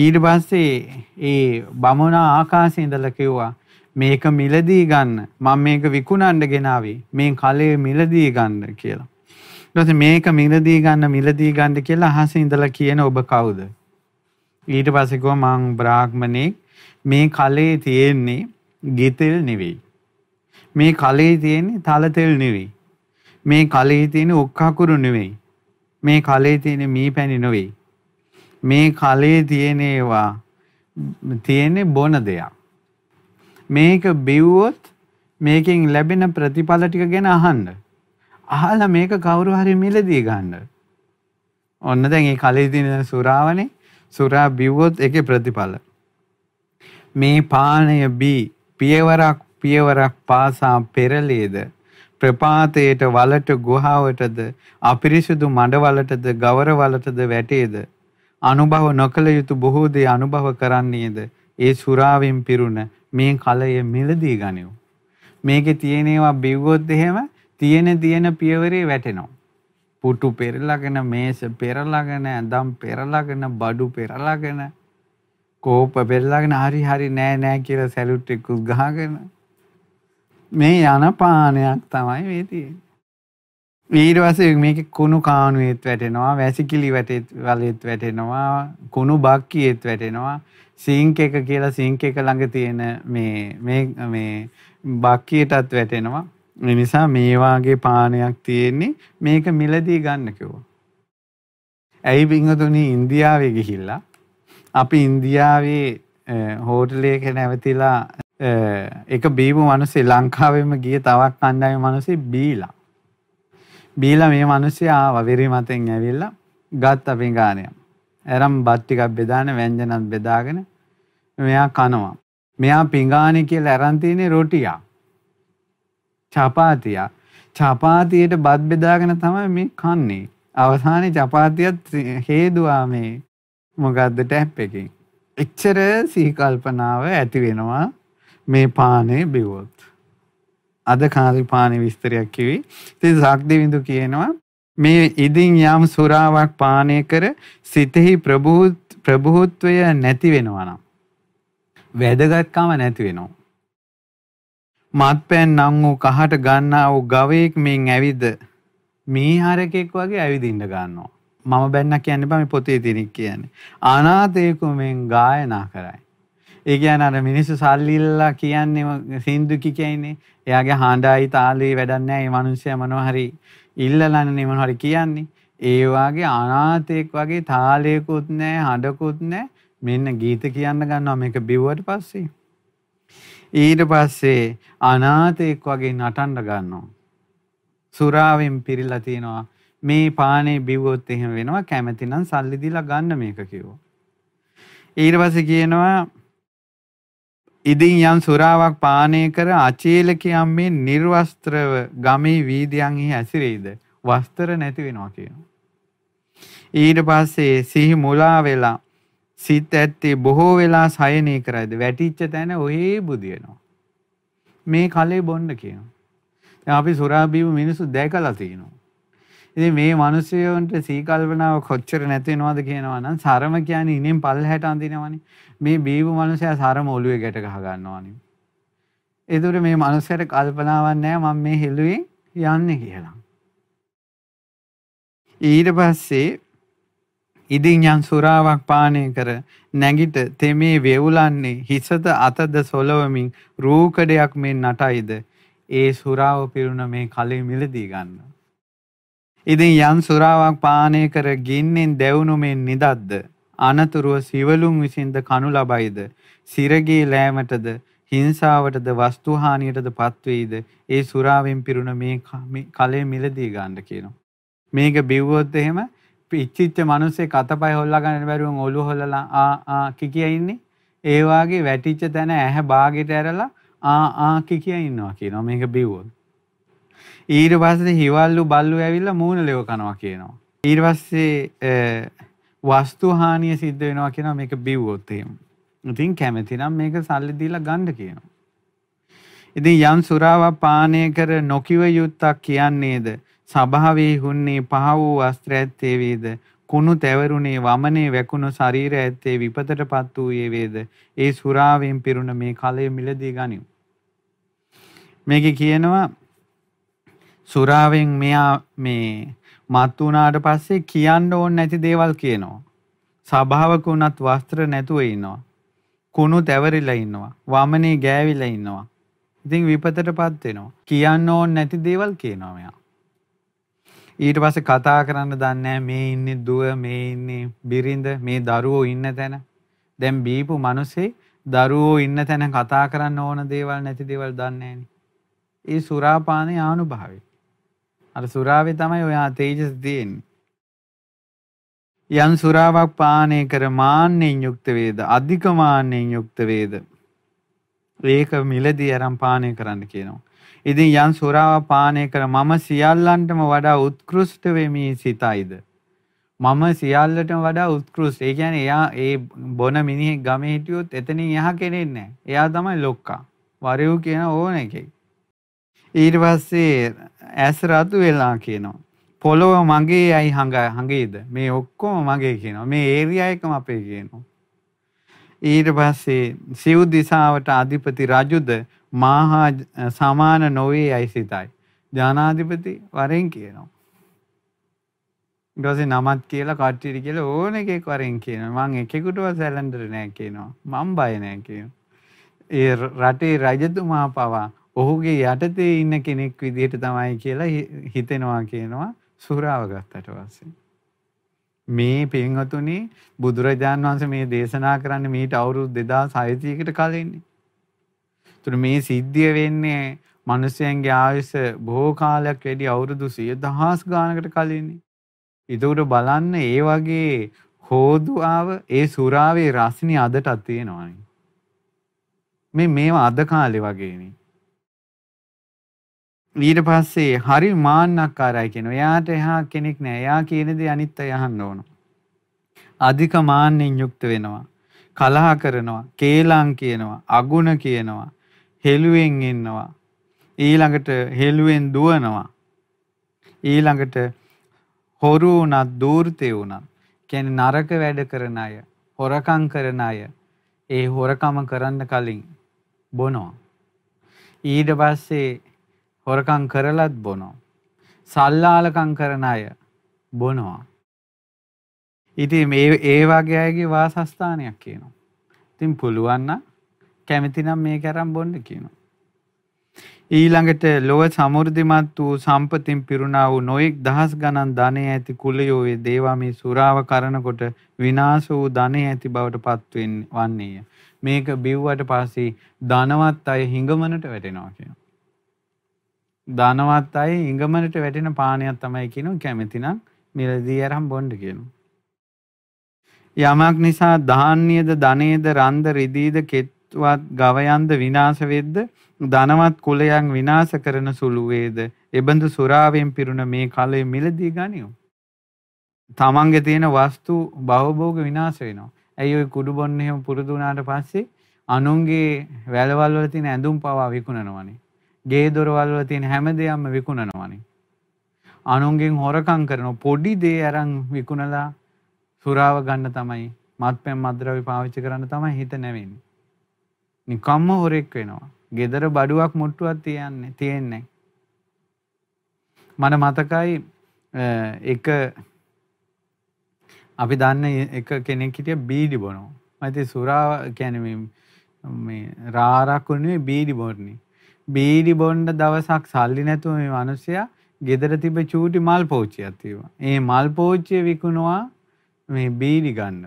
ඊට පස්සේ ඒ බමුණා ආකාශයේ ඉඳලා කිව්වා මේක මිලදී ගන්න මම මේක විකුණන්න ගෙනාවේ මේ කලේ මිලදී ගන්න කියලා. ඊට මේක මිලදී ගන්න මිලදී ගන්න කියලා අහසේ ඉඳලා කියන ඔබ කවුද? ඊට පස්සේ ගෝ මං බ්‍රාහ්මණෙක් මේ කලේ තියෙන්නේ ගෙතෙල් නෙවෙයි. මේ කලේ තියෙන්නේ තලතෙල් නෙවෙයි. මේ කලේ තියෙන ඔක්කාකුරු නෙවෙයි. මේ කලේ තියෙන මී පැණි නෙවෙයි. මේ කලේ තියෙන ඒවා තියෙන්නේ බොන දෙයක්. මේක බිව්වොත් මේකෙන් ලැබෙන ප්‍රතිඵල ටික ගැන අහන්න. අහලා මේක කවුරු හරි මිලදී ගන්න. ඔන්න දැන් මේ කලේ තියෙන සුරාවනේ සුරා බිව්වොත් ඒකේ ප්‍රතිඵල. මේ පානය බී පියවරක් පියවරක් පාසා පෙරලේද ප්‍රපාතයට වලට ගුහාවටද අපිරිසුදු මඩවලටද ගවරවලටද වැටේද අනුභව නොකළ යුතු බොහෝ දේ අනුභව කරන්නේද ඒ සුරාවෙන් පිරුණ මේ කලය මිලදී ගනිව් මේකේ තියෙනේවා බිව්වොත් එහෙම තියෙන තියෙන පියවරේ වැටෙනවා පුටු පෙරලගෙන මේස පෙරලගෙන ඇඳම් පෙරලගෙන බඩු පෙරලගෙන කෝප බෙල්ලගෙන හරි හරි නෑ නෑ කියලා සැලුට් එක්කුස් ගහගෙන මේ යන පානයක් තමයි මේ තියෙන්නේ. ඊට පස්සේ මේක කුණු කාණුවෙත් වැටෙනවා, වැසිකිලි වැටෙත් වලෙත් වැටෙනවා, කුණු බක්කියෙත් වැටෙනවා. සිංක් එක කියලා සිංක් එක ළඟ තියෙන මේ මේ මේ බක්කියටත් වැටෙනවා. ඒ නිසා මේ වාගේ පානයක් තියෙන්නේ මේක මිලදී ගන්න කිව්වා. ඇයි බිංගතුනි ඉන්දියාවේ ගිහිල්ලා අපි ඉන්දියාවේ හෝටලයක නැවතිලා එක බීපු මනුසේ ලංකාවෙම ගිය තවක් කණ්ඩාය මනුසේ බීලා. බීල මේ මනුස්්‍ය වවිරි මතෙන් ඇවිල්ල ගත් අපි ගානයම්. ඇරම් බට්ටිකක් බෙදාන වැංජනත් බෙදාගෙන මෙයා කනවා. මෙයා පිංගානය කියල ඇරන්තියනේ රොටියා. චපාතියා. චපාතියට බත් බෙදාගෙන තමයි මේ කන්නේ. අවසානය චපාතියත් හේදවා මේ මොකක්ද ටැප් එකෙන්. එච්චර සීකල්පනාව ඇති වෙනවා මේ පානය බිවොත්. අද කාලි පානය විස්තරයක් කිවි. ති සක්දිවිඳු කියනවා මේ ඉදින් යම් සුරාවක් පානය කර සිතෙහි ප්‍රභූත්වය නැති වෙනවනම්. වැදගත්කම නැති වෙනවා. මත්පැන් නං වූ කහට ගන්නා වූ ගවයෙක් මෙන් ඇවිද මී හරකෙක් වගේ ඇවිදින්න ගන්නවා. මම බැන්න කියන්න බම පොතේ තිරික් කියන්නේ. අනාතයකුමෙන් ගායනා කරයි. ඒ කියන අර මිනිස්සු සල්ලිල්ලා කියන්නේ සින්දුකි කියන්නේ එයාගේ හාණ්ඩායි තාලේ වැඩන්නේ ඒ මනුස්සය මොනවා හරි ඉල්ලලානේ මොනවා හරි කියන්නේ. ඒ වගේ අනාතෙක් වගේ තාලයකුත් නැහැ හඬකුත් නැහැ මෙන්න ගීත කියන්න ගන්නවා මේක බිව්වට පස්සේ ඊට පස්සේ අනාතෙක් වගේ නටන්න ගන්නවා සුරාවෙන් පිරීලා තිනවා මේ පානේ බිව්වොත් එහෙම වෙනවා කැමති නම් සල්ලි දීලා ගන්න මේක කිව්වා. ඊට පස්සේ කියනවා ඉදින් යම් සුරාවක් පානය කර අචේලකයන් මේ නිර්වස්ත්‍රව ගමේ වීදියන්හි ඇසිරෙයිද වස්තර නැති වෙනවා කියනවා. ඊට පස්සේ සිහි මුලා වෙලා සිත් ඇත්තේ බොහෝ වෙලා සයනය කරයිද වැටිච්ච තැන ඔහේ බුදියනවා. මේ කලේ බොන්න කියනවා. අපි සුරාබීව මිනිසු දැකලා තියෙනවා. ඉති මේ මනුසයෝන්ට සීකල්පනාව කොච්චර නැතිවෙනවාද කියනවා නම් සරම කියන ඉනෙන් පල් හැට අඳනවනි මේ බීව මනුසය සරම ඔලුවේ ගැට ගහගන්නවානි. එදුර මේ මනුස්සයට කල්පනාවන්නෑ මං මේ හෙල්ලුවෙන් යන්න කියලා. ඊට පස්සේ ඉදින් යන් සුරාවක් පානය කර නැගිට තෙමේ වෙවුලන්නේ හිසත අතද සොලවමින් රූකඩයක් මෙන් නටයිද ඒ සුරාව පිරුණ මේ කලේ මිලදී ගන්නවා. ඉතින් යම් සුරාවක් පානය කර ගින්නෙන් දැවුණු මෙන් නිදද්ද අනතුරුව සිවලුන් විසින්ද කනු ලබයිද සිරගේ ලෑමටද හිංසාවටද වස්තුහානියටද පත්වෙයිද ඒ සුරාවෙන් පිරුණ මේ කලේ මිලදී ගන්න කියනවා. මේක බිව්වොත් එහෙම පිච්චිච්ච මිනිස්සේ කතපය හොල්ලා ගන්න බැරුවන් ඔලු හොල්ලලා ආ ආ කිකිය ඉන්නේ. ඒ වාගේ වැටිච්ච තැන ඇහැ බාගෙට ඇරලා ආ ආ කිකිය ඉන්නවා කියනවා මේක බිව්වොත්. ඊට පස්සේ හිවල්ලු බල්ලු ඇවිල්ලා මූණ ලෙව කනවා කියනවා. ඊට පස්සේ වස්තුහානිය සිද්ධ වෙනවා කියනවා මේක බිව්වොත් එහෙම. ඉතින් කැමති නම් මේක සල්ලි දීලා ගන්න කියනවා. ඉතින් යම් සුරාවක් පානය කර නොකිව යුත්තක් කියන්නේද සභාවේ හුන්නේ පහ වූ අස්ත්‍ර ඇත්තේ වේද කුණු තැවරුණේ වමනේ වැකුණු ශරීර ඇත්තේ විපතට පත් වූයේ වේද ඒ සුරාවෙන් පිරුණ මේ කලය මිලදී ගනිමු මේක කියනවා සුරාවෙන් මෙයා මේ මත් වුණාට පස්සේ කියන්න ඕන නැති දේවල් කියනවා. සභාවක වුණත් වස්ත්‍ර නැතුව ඉන්නවා. කුණු තැවරිලා ඉන්නවා. වමනේ ගෑවිලා ඉන්නවා. ඉතින් විපතටපත් වෙනවා. කියන්න ඕන නැති දේවල් කියනවා මෙයා. ඊට පස්සේ කතා කරන්න දන්නේ මේ ඉන්නේ දුව, මේ ඉන්නේ බිරිඳ, මේ දරුවෝ ඉන්න තැන. දැන් බීපු මිනිස්සේ දරුවෝ ඉන්න තැන කතා කරන්න ඕන දේවල් නැති දේවල් දන්නේ ඒ සුරාපානයේ ආනුභාවය. අර සුරාවේ තමයි ඔයා තේජස් දෙන්නේ. යම් සුරාවක් පානය කර මාන්නෙන් යුක්ත වේද අධික මාන්නෙන් යුක්ත වේද ඒක මිලදී අරන් පානය කරන්න කියනවා. ඉතින් යම් සුරාව පානය කර මම සියල්ලන්ටම වඩා උත්කෘෂ්ඨ වෙමි සිතයිද. මම සියල්ලටම වඩා උත්කෘෂ්ඨ. ඒ කියන්නේ එයා ඒ බොන මිනිහෙක් ගමේ හිටියොත් එතනින් එහා කෙනෙක් නැහැ. එයා තමයි ලොක්කා. වරයු කියන ඕන එකේ. ඊට පස්සේ ඇස් රතු වෙලා කියනවා. පොළොව මගේ ඇයි හඟ හඟේද මේ ඔක්කොම මගේ කියනවා මේ ඒරියා එකම අපේ කියනවා. ඊට පස්සේ සිව් දිසාවට අධිපති රජුද මාහා සමාන නොවේ යයි සිතයි. ජනාධිපති වරෙන් කියනවා. ගොසේ නමත් කියලා කට්ටිට කියල ඕන එකෙක් වරෙන් කියන මං එකෙකුටුව සැලන්ඩර නෑ කියනවා මං බය නෑ කියන. ඒ රටේ රජතුමා පවා ඔහුගේ යටතේ ඉන්න කෙනෙක් විදිහට තමයි කියලා හිතෙනවා කියනවා සූරාව ගත්තට පස්සේ. මේ පින්වතුනි බුදුරජාන් වහන්සේ මේ දේශනා කරන්නේ මීට අවුරුදු 2600කට කලින්නේ. ඒතර මේ සිද්ධිය වෙන්නේ මිනිස්යන්ගේ ආයුෂ බොහෝ කාලයක් වැඩි අවුරුදු 10000 ගානකට කලින්නේ. ඒතර බලන්න ඒ වගේ හෝදුආව ඒ සුරාවේ රසණි අදටත් තියෙනවානේ. මේ මේවා අද කාලේ වගේනේ. ඊට පස්සේ හරි මාන්නක්කාරයි කියනවා. එයාට එහා කෙනෙක් නෑ. එයා කියන දේ අනිත් අය අහන්න ඕන. අධික මාන්නෙන් යුක්ත වෙනවා. කලහ කරනවා. කේලම් කියනවා. අගුණ කියනවා. හෙළුවෙන් ඉන්නවා. ඊළඟට හෙළුවෙන් දුවනවා. ඊළඟට හොරු වුණත් දූර්තේ වුණත් කියන්නේ නරක වැඩ කරන අය, හොරකම් කරන අය ඒ හොරකම කරන්න කලින් බොනවා. ඊට පස්සේ හොරකං කරලත් බොනෝ. සල්ලාලකං කරන අය බොනවා. ඉති ඒ වගේ අයගේ වාසස්ථානයක් කියනවා. තින් පුළුවන්න කැමතිනම් මේ කැරම් බොන්න කියනවා. ඊළඟට ලොව සමෘද්ධිමත් වූ සම්පතින් පිරුණා වූ නොයෙක් දහස් ගණන් ධනය ඇති කුලයෝයේ දේවා මේ සුරාව කරනකොට විනාශ වූ ධනය ඇති බවට පත් වන්නේය. මේක බිව්වට පස්සේ ධනවත් අය හිඟමනට වැටෙනවා කියනවා. ධනවත් අය ඉඟමනට වැටෙන පානයක් තමයි කියනවා කැමතිනම් මිලදී අරන් බොන්න කියනවා. යමක් නිසා ධාන්‍යද ධනේද රන්ද රිදීද කෙත්වත් ගවයන්ද විනාශ වෙද්ද ධනවත් කුලයන් විනාශ කරන සුළු වේද එබඳු සුරාවෙන් පිරුණ මේ කලෙ මිලදී ගනියෝ. තමන්ගේ තියෙන වස්තු බහුභෝග විනාශ වෙනවා. ඇයි ওই කුඩු බොන්න එහෙම පුරුදු වුණාට පස්සේ අනුන්ගේ වැලවල් වල තියෙන ඇඳුම් පවා විකුණනවනේ. ගේ දොරවල්ව තියෙන හැම දෙයක්ම විකුණනවනේ. අනුන්ගෙන් හොරකම් කරන පොඩි දේ අරන් විකුණලා සුරාව ගන්න තමයි මත්පැන් මද්‍රව්‍ය පාවිච්චි කරන්න තමයි හිත නැවෙන්නේ. නිකම්ම හොරෙක් වෙනවා. gedara බඩුවක් මුට්ටුවක් තියන්නේ තියෙන්නේ. මට මතකයි එක අපි දන්න එක කෙනෙක් හිටිය බීඩි බොනවා. මම ඉතින් සුරාව කියන්නේ මේ රාරක් වුණේ බීඩි බොන්නේ. බීඩි බොන්්ඩ දවසක් සල්ලි නැතුව මේ මනුස්සයා ගෙදර තිබ චූටි මල් පෝච්චියක් තිබුණා. ඒ මල් පෝච්චිය විකුණුවා මේ බීඩි ගන්න.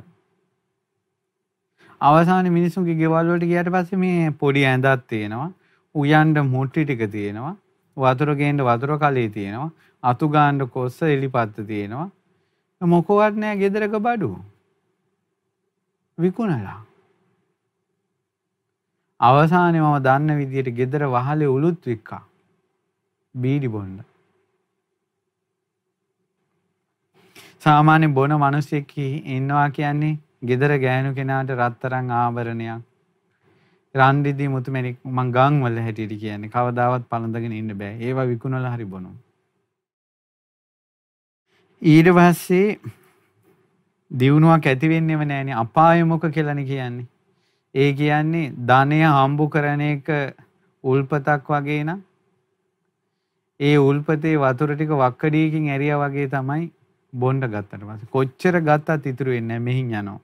අවසානයේ මිනිසුන්ගේ ගෙවල් වලට ගියාට පස්සේ මේ පොඩි ඇඳක් තියෙනවා. උයන්න මුට්ටි ටික තියෙනවා. වතුර ගේන්න වතුර කලේ තියෙනවා. අතු ගාන්න කොස්ස එලිපත්ත තියෙනවා. මොකවත් නෑ ගෙදරක බඩු. විකුණලා අවසානයේ මම දන්න විදියට ගෙදර වහලේ උලුත් වික්කා. බීඩි බොන්න. සාමාන්‍ය බොන මිනිස්සෙක් ඉන්නවා කියන්නේ ගෙදර ගෑනු කෙනාට රත්තරන් ආභරණයක් රන් රිදි මුතු මැණික් මං ගම් වල හැටියට කියන්නේ කවදාවත් පළඳගෙන ඉන්න බෑ. ඒවා විකුණලා හරි බොනවා. ඊට පස්සේ දියුණුවක් ඇති වෙන්නේම නෑනේ අපාය මොක කියලානේ කියන්නේ. ඒ කියන්නේ ධනය හම්බු කරන එක උල්පතක් වගේ නම් ඒ උල්පතේ වතුර ටික වක්කඩියකින් ඇරියා වගේ තමයි බොණ්ඩ ගත්තට පස්සේ කොච්චර ගත්තත් ඉතුරු වෙන්නේ මෙහින් යනවා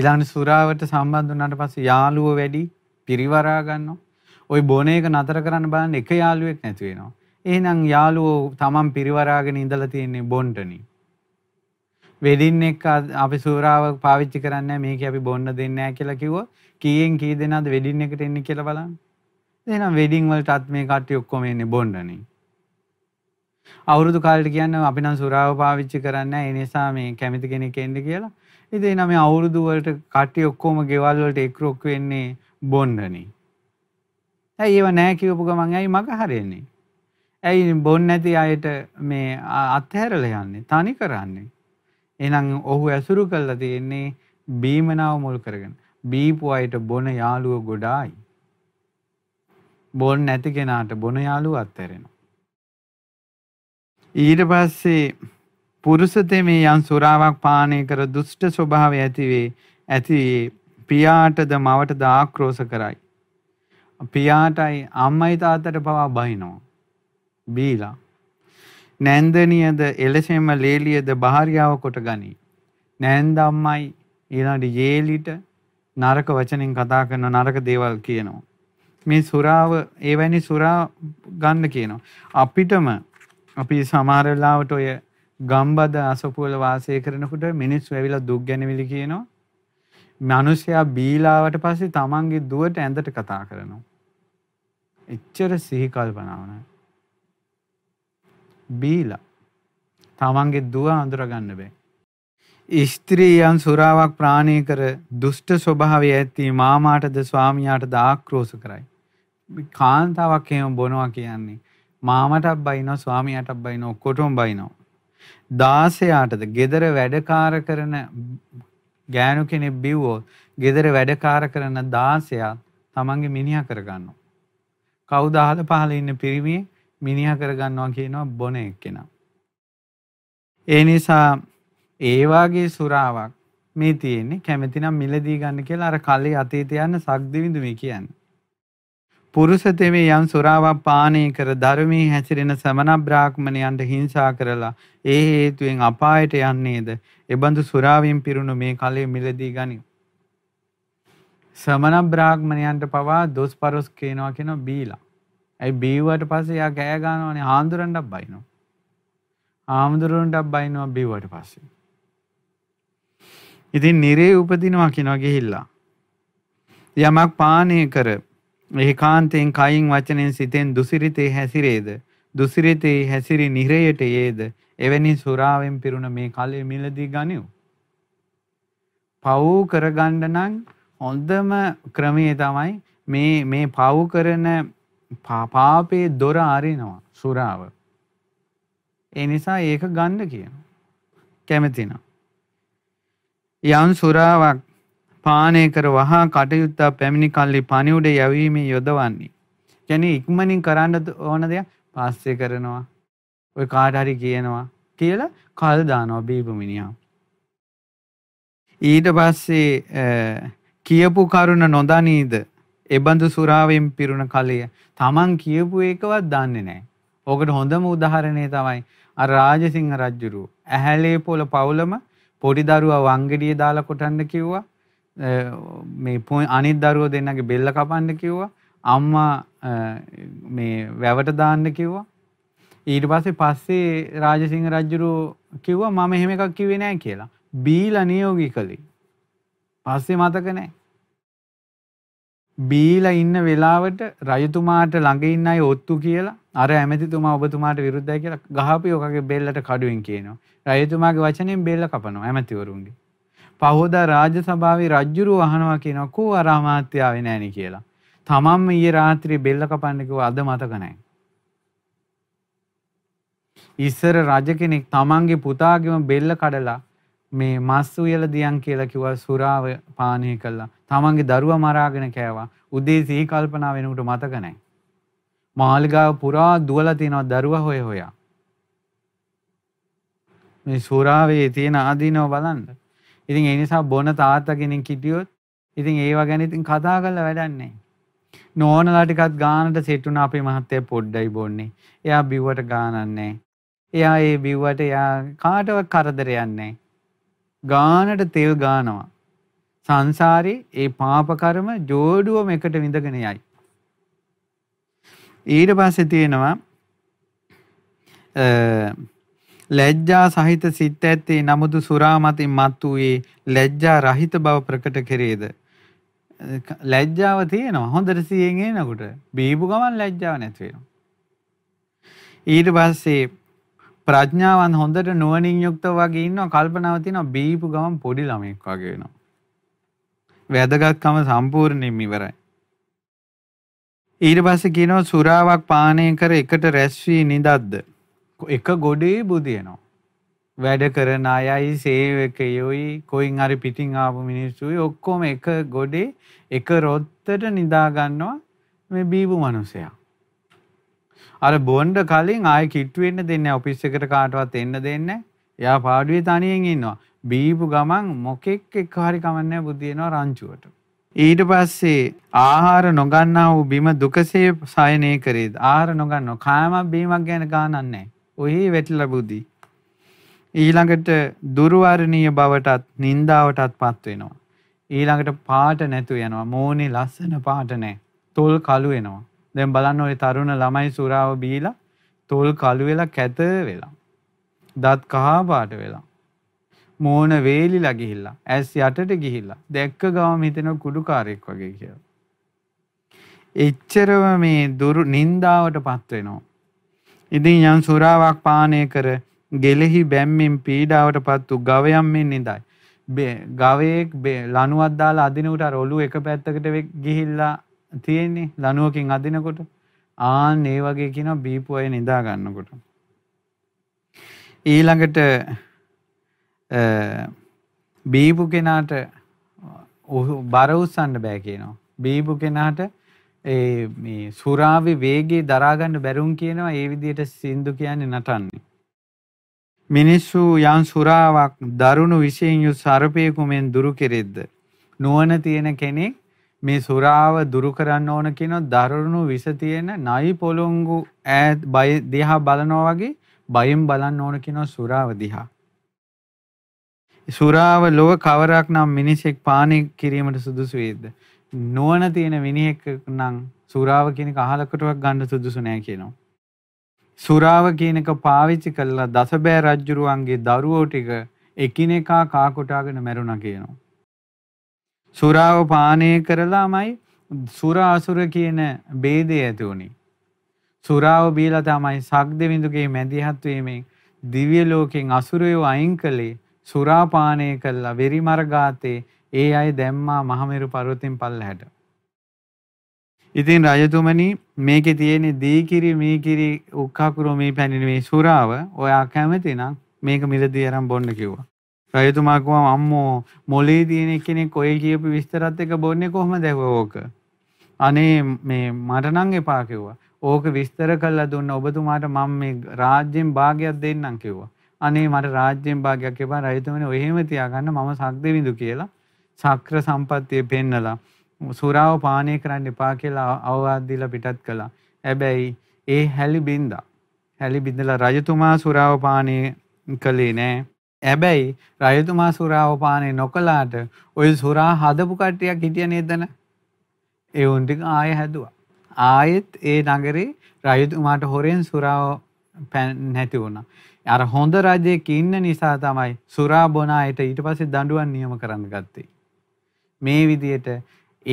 ඊළඟ සුරාවට සම්බන්ධ වුණාට පස්සේ යාළුව වැඩි පිරිවරා ගන්නවා ওই බොන එක නතර කරන්න බලන්න එක යාළුවෙක් නැති වෙනවා එහෙනම් යාළුවෝ තමන් පිරිවරාගෙන ඉඳලා තියෙන්නේ බොණ්ඩනේ වෙඩින් එක් අපි සූරාව පාවිච්චි කරන්න මේක අපි බොන්න දෙන්නෑ කියලා කිව්ව කියෙන් කී දෙනාද වෙඩින් එකට එන්න කියල බලන්න දෙනම් වෙඩින් වලටත් මේ කට්ටි ඔක්කොම එන්නේ බොන්නන අවුරුදු කාලට කියන්න අපි නම් සුරාව පාවිච්චි කරන්න එනිසා මේ කැමති කෙනෙක් එන්න කියලා ඉතින් එනම් මේ අවුරුදු වලට කට්ටි ඔක්කොම ගෙවල් වලට එක්රොක් වෙන්නේ බොන්නනේ ඇයි ඒව නෑ කියවපු ගමන් ඇයි මග හරින්නේ ඇයි බොන්න නැති අයට මේ අත්හැරල යන්නේ තනි කරන්නේ එනම් ඔහු ඇසුරු කල්ලා තියෙන්නේ බීමනාව මුල් කරගෙන. බීපු අයට බොන යාළුව ගොඩායි. බොන් නැති කෙනාට බොන යාළුව අත්තරෙනවා. ඊට පස්සේ පුරුසතේ මේ යම් සුරාවක් පානය කර දුෂ්ට ස්වභාවය ඇතිවේ ඇති පියාටද මවටද ආක්‍රෝෂ කරයි. පියාටයි අම්මයි තාත්තට පවා බහිනවා. බීලා නැන්දනියද එලෙසෙම ලේලියද භාර්යාව කොට ගනී. නැන්ද අම්මයි ඊළඟට යේලිට නරක වචනෙන් කතා කරන නරක දේවල් කියනවා. මේ සුරාව ඒවැනි සුරා ගන්න කියනවා. අපිටම අපි සමහර වෙලාවට ඔය ගම්බද අසපුවල වාසය කරනකොට මිනිස්සු ඇවිල්ලා දුක් ගැනවිලි කියනවා. මිනිස්සයා බීලාවට පස්සේ තමන්ගේ දුවට ඇඳට කතා කරනවා. එච්චර සිහි කල්පනාව නැහැ. බීලා. තමන්ගේ දුව අඳුරගන්න බෑ. ස්ත්‍රීයන් සුරාවක් ප්‍රාණය කර දුෂ්ට ස්වභාවය ඇති මාමාටද ස්වාමියාටද ආක්‍රෝෂ කරයි. කාන්තාවක් එහෙම බොනවා කියන්නේ මාමටත් බයිනෝ ස්වාමියාටත් බයිනෝ කොටුම් බයිනෝ. දාසයාටද gedara වැඩකාර කරන ගෑනු කෙනෙක් බිව්වොත් gedara වැඩකාර කරන දාසයා තමන්ගේ මිනිහා කරගන්නවා. කවුද අහල පහල ඉන්න පිරිමියේ මිනිහ කරගන්නවා කියනවා බොන එක්කෙන. ඒ නිසා ඒවාගේ සුරාවක් මේ තියෙන්නේ කැමතිනම් මිලදී ගන්න කියලා අර කල්ලි අතීතයන්න සක්දිවිඳුමි කියන්න. පුරුෂ තෙමේ යම් සුරාවක් පානය කර ධර්මයේ හැසිරෙන සමන බ්‍රාහ්මණයන්ට හිංසා කරලා ඒ හේතුවෙන් අපායට යන්නේද එබඳු සුරාවෙන් පිරුණු මේ කලේ මිලදී ගනි. සමන බ්‍රාහ්මණයන්ට පවා දොස් පරොස් කියනවා කියන බීලා. ඇයි බීවට පස්සේ යා කෑ ගන්නවනේ හාමුදුරන්ටත් බයිනවා. හාමුදුරන්ටත් බයිනවා බීවට පස්සේ. ඉතින් නිරේ උපදිනවා කියනවා ගිහිල්ලා. යමක් පානය කර එහි කාන්තයෙන් කයින් වචනයෙන් සිතෙන් දුසිරිතේ හැසිරේද දුසිරිතේ හැසිරි නිරයට ඒද එවැනි සුරාවෙන් පිරුණ මේ කලේ මිලදී ගනිව්. පව් කරගණ්ඩ නම් හොඳම ක්‍රමය තමයි මේ පව් කරන පාපේ දොර අරිනවා සුරාව. ඒ නිසා ඒක ගන්න කියනවා. කැමතිනවා. යම් සුරාවක් පානය කර වහා කටයුත්තා පැමිණි කල්ලි පණිවුඩ යැවීමේ යොදවන්නේ. කැනෙ ඉක්මනින් කරන්න ඕන දෙයක් පාස්සය කරනවා. ඔය කාටහරි කියනවා කියලා කල් දානවා බීපමිනිියාව. ඊට පස්සේ කියපු කරුණ නොදනීද එබඳු සුරාවෙන් පිරුණ කලය තමන් කියපු එකවත් දන්නේ නෑ. ඕකට හොඳම උදාහරණය තමයි අර රාජසිංහ රජ්ජුරුව. ඇහැලේ පොළ පවුලම පොඩි දරුවා වංගෙඩිය දාලා කොටන්න කිව්වා. මේ අනිත් දරුවෝ දෙන්නගේ බෙල්ල කපන්න කිව්වා. අම්මා මේ වැවට දාන්න කිව්වා. ඊට පස්සේ පස්සේ රාජසිංහ රජ්ජුරුව කිව්වා මම එහෙම එකක් කිව්වේ නෑ කියලා. බීලා නියෝගී කළේ. පස්සේ මතක නෑ. බීලා ඉන්න වෙලාවට රජතුමාට ළඟ ඉන්න අය ඔත්තු කියලා අර ඇමතිතුමා ඔබතුමාට විරුද්ධයි කියලා ගහපිය ඔකගේ බෙල්ලට කඩුවෙන් කියනවා. රජතුමාගේ වචනෙන් බෙල්ල කපනවා ඇමතිවරුන්ගේ. පහෝදා රාජසභාවේ රජ්ජුරුව අහනවා කියනවා කෝ අර අමාත්‍ය ආවේ නැණි කියලා. තමන්ම ඊයේ රාත්‍රියේ බෙල්ල කපන්න කිව්වා අද මතක නැහැ. ඉස්සර රජ කෙනෙක් තමන්ගේ පුතාගේම බෙල්ල කඩලා මේ මස් උයල දියන් කියලා කිව්වා සුරාව පානය කළා. තමන්ගේ දරුවා මරාගෙන කෑවා. උදේ සිහි කල්පනා වෙනකොට මතක නැහැ. මාලිගාව පුරා දුවලා තියෙනවා දරුවා හොය හොයා. මේ සූරාවේ තියෙන ආදීනව බලන්න. ඉතින් ඒ නිසා බොන තාත්තා කෙනෙක් හිටියොත් ඉතින් ඒවා ගැන ඉතින් කතා කරලා වැඩක් නැහැ. නෝනලා ටිකක් ගානට සෙට් වුණා අපේ මහත්තයා පොඩ්ඩයි බොන්නේ. එයා බිව්වට ගානන්නේ. එයා ඒ බිව්වට එයා කාටවත් කරදරයක් නැහැ. ගානට තෙල් ගානවා. සංසාරේ ඒ පාප කර්ම جوړුවම එකට විඳගෙන යයි. ඊට පස්සේ තියෙනවා ලැජ්ජා සහිත සිත් ඇත්තේ නමුදු සුරා මතින් මත් වූයේ ලැජ්ජා රහිත බව ප්‍රකට කෙරේද ලැජ්ජාව තියෙනවා හොඳට සියෙන් එනකොට බීපු ගමන් ලැජ්ජාව නැති වෙනවා ඊට පස්සේ ප්‍රඥාවන් හොඳට නුවණින් යුක්ත වගේ ඉන්නවා කල්පනාව තියෙනවා බීපු ගමන් පොඩි ළමෙක් වගේ වෙනවා වැදගත්කම සම්පූර්ණයෙන් ඉවරයි. ඊට පස්සේ කියනවා සුරාවක් පානය කර එකට රැස් වී නිදද්ද එක ගොඩේ බුදිනවා. වැඩ කරන අයයි සේවකයෝයි කොයින් හරි පිටින් ආපු මිනිස්සුයි ඔක්කොම එක ගොඩේ එක රොත්තට නිදා ගන්නවා මේ බීපු මිනිසයා. අර බොන්ඩ කලින් ආය කිට්ටු වෙන්න දෙන්නේ ඔෆිස් එකට කාටවත් එන්න දෙන්නේ. එයා පාඩුවේ තනියෙන් ඉන්නවා. බීපු ගමන් මොකෙක් එක් හරි කමන්නෑ බුද්ධියනවා රංචුවට. ඊට පස්සේ ආහාර නොගන්නා වූ බිම දුකසේ සයනය කරේද ආර නොගන්න කායමක් බීමක් ගැන ගානන්නේ. ඔහි වෙටල බුද්ධි. ඊළඟට දුරුවරණීය බවටත් නින්දාවටත් පත්වෙනවා. ඊළඟට පාට නැතු යනවා මෝනේ ලස්සන පාට නෑ තොල් කළු වෙනවා. දැන් බලන්න ඔය තරුණ ළමයි සුරාව බීලා තොල් කළු වෙලා කැත වෙලා. දත් කහා පාට වෙලා. මෝන වේලිලා ගිහිල්ලා ඇස් යටට ගිහිල්ලා දැක්ක ගවම හිතෙන කුඩුකාරයෙක් වගේ කියලා. එච්චරම මේ දුරු නින්දාවට පත් වෙනවා. ඉතින් යම් සුරාවක් පානය කර ගෙලෙහි බැම්මෙන් පීඩාවට පත්තු ගවයම් මෙන් නිදයි. ගවයෙක් ලනුවක් දාලා අදිනකට අර ඔළුව එක පැත්තකට ගිහිල්ලා තියෙන්නේ ලනුවකින් අදිනකොට ආන් ඒ වගේ කියන බීපු අය නිදා ගන්නකොට. ඊළඟට බීපු කෙනාට බර උස්සන්න බෑ කියනවා. බීපු කෙනාට ඒ මේ සුරාවේ වේගේ දරා ගන්න බැරුම් කියනවා ඒ විදිහට සින්දු කියන්නේ නටන්නේ. මිනිස්සු යම් සුරාවක් දරුණු විශයෙන් යුත් සර්පයෙකු මෙන් දුරු කෙරෙද්ද නුවණ තියෙන කෙනෙක් මේ සුරාව දුරු කරන්න ඕන කියන දරුණු විස තියෙන නයි පොළොංගු ඈ බය දිහා බලනවා වගේ බයෙන් බලන්න ඕන කියන සුරාව දිහා සුරාව ලොව කවරක් නම් මිනිසෙක් පානය කිරීමට සුදුසු වේද. නුවන තියෙන විනිහෙක් නම් සුරාව කියනක අහලකටුවක් ගණ්ඩ සුදුසු නෑ කියනවා. සුරාව කියනක පාවිච්චි කල්ලා දසබෑ රජ්ජුරුවන්ගේ දරුවෝ ටික එකිනෙකා කාකොටාගෙන මැරුණ කියනවා. සුරාව පානය කරලාමයි සුරාසුර කියන බේදය ඇති වුණේ. සුරාව බීලතාමයි සක් දෙවිඳුගේ මැදිහත්වීමෙන් දිවිය ලෝකෙන් අසුරයෝ අයින් කළේ සුරාපානය කළා වෙරිමරගාතේ ඒ අය දැම්මා මහමෙරු පර්වතින් පල්ලහැට. ඉතින් රජතුමනි මේකේ තියෙන දීකිරි මීකිරි උක්කකුරු මේ පැනින මේ සුරාව ඔයා කැමති නම් මේක මිලදී අරන් බොන්න කිව්වා. රජතුමා කිව්වා අම්මෝ මොලේ තියෙන කෙනෙක් ඔය කියපු විස්තරات එක බොන්නේ කොහමද ඕක? අනේ මේ මට නම් එපා කිව්වා. ඕක විස්තර කළා දුන්න ඔබතුමාට මම මේ රාජ්‍යෙන් භාගයක් දෙන්නම් කිව්වා. අනේ මට රාජ්‍යයෙන් භාගයක් එපා රජතුමනි ඔහෙම තියාගන්න මම සක්දෙවිඳු කියලා සක්‍ර සම්පත්තිය පෙන්නලා සුරාව පානය කරන්න එපා කියලා අවවාද දීලා පිටත් කළා. හැබැයි ඒ හැලි බින්දා. හැලි බින්දලා රජතුමා සුරාව පානය කළේ නෑ. හැබැයි රජතුමා සුරාව පානය නොකලාට ඔය සුරා හදපු කට්ටියක් හිටිය නේදන. ඒ උන් ටික ආය හැදුවා. ආයෙත් ඒ නගරේ රජතුමාට හොරෙන් සුරාව පැන් නැති වුණා. අර හොඳ රජයෙක් ඉන්න නිසා තමයි සුරා බොන අයට ඊට පස්සේ දඬුවම් නියම කරන්න ගත්තේ. මේ විදියට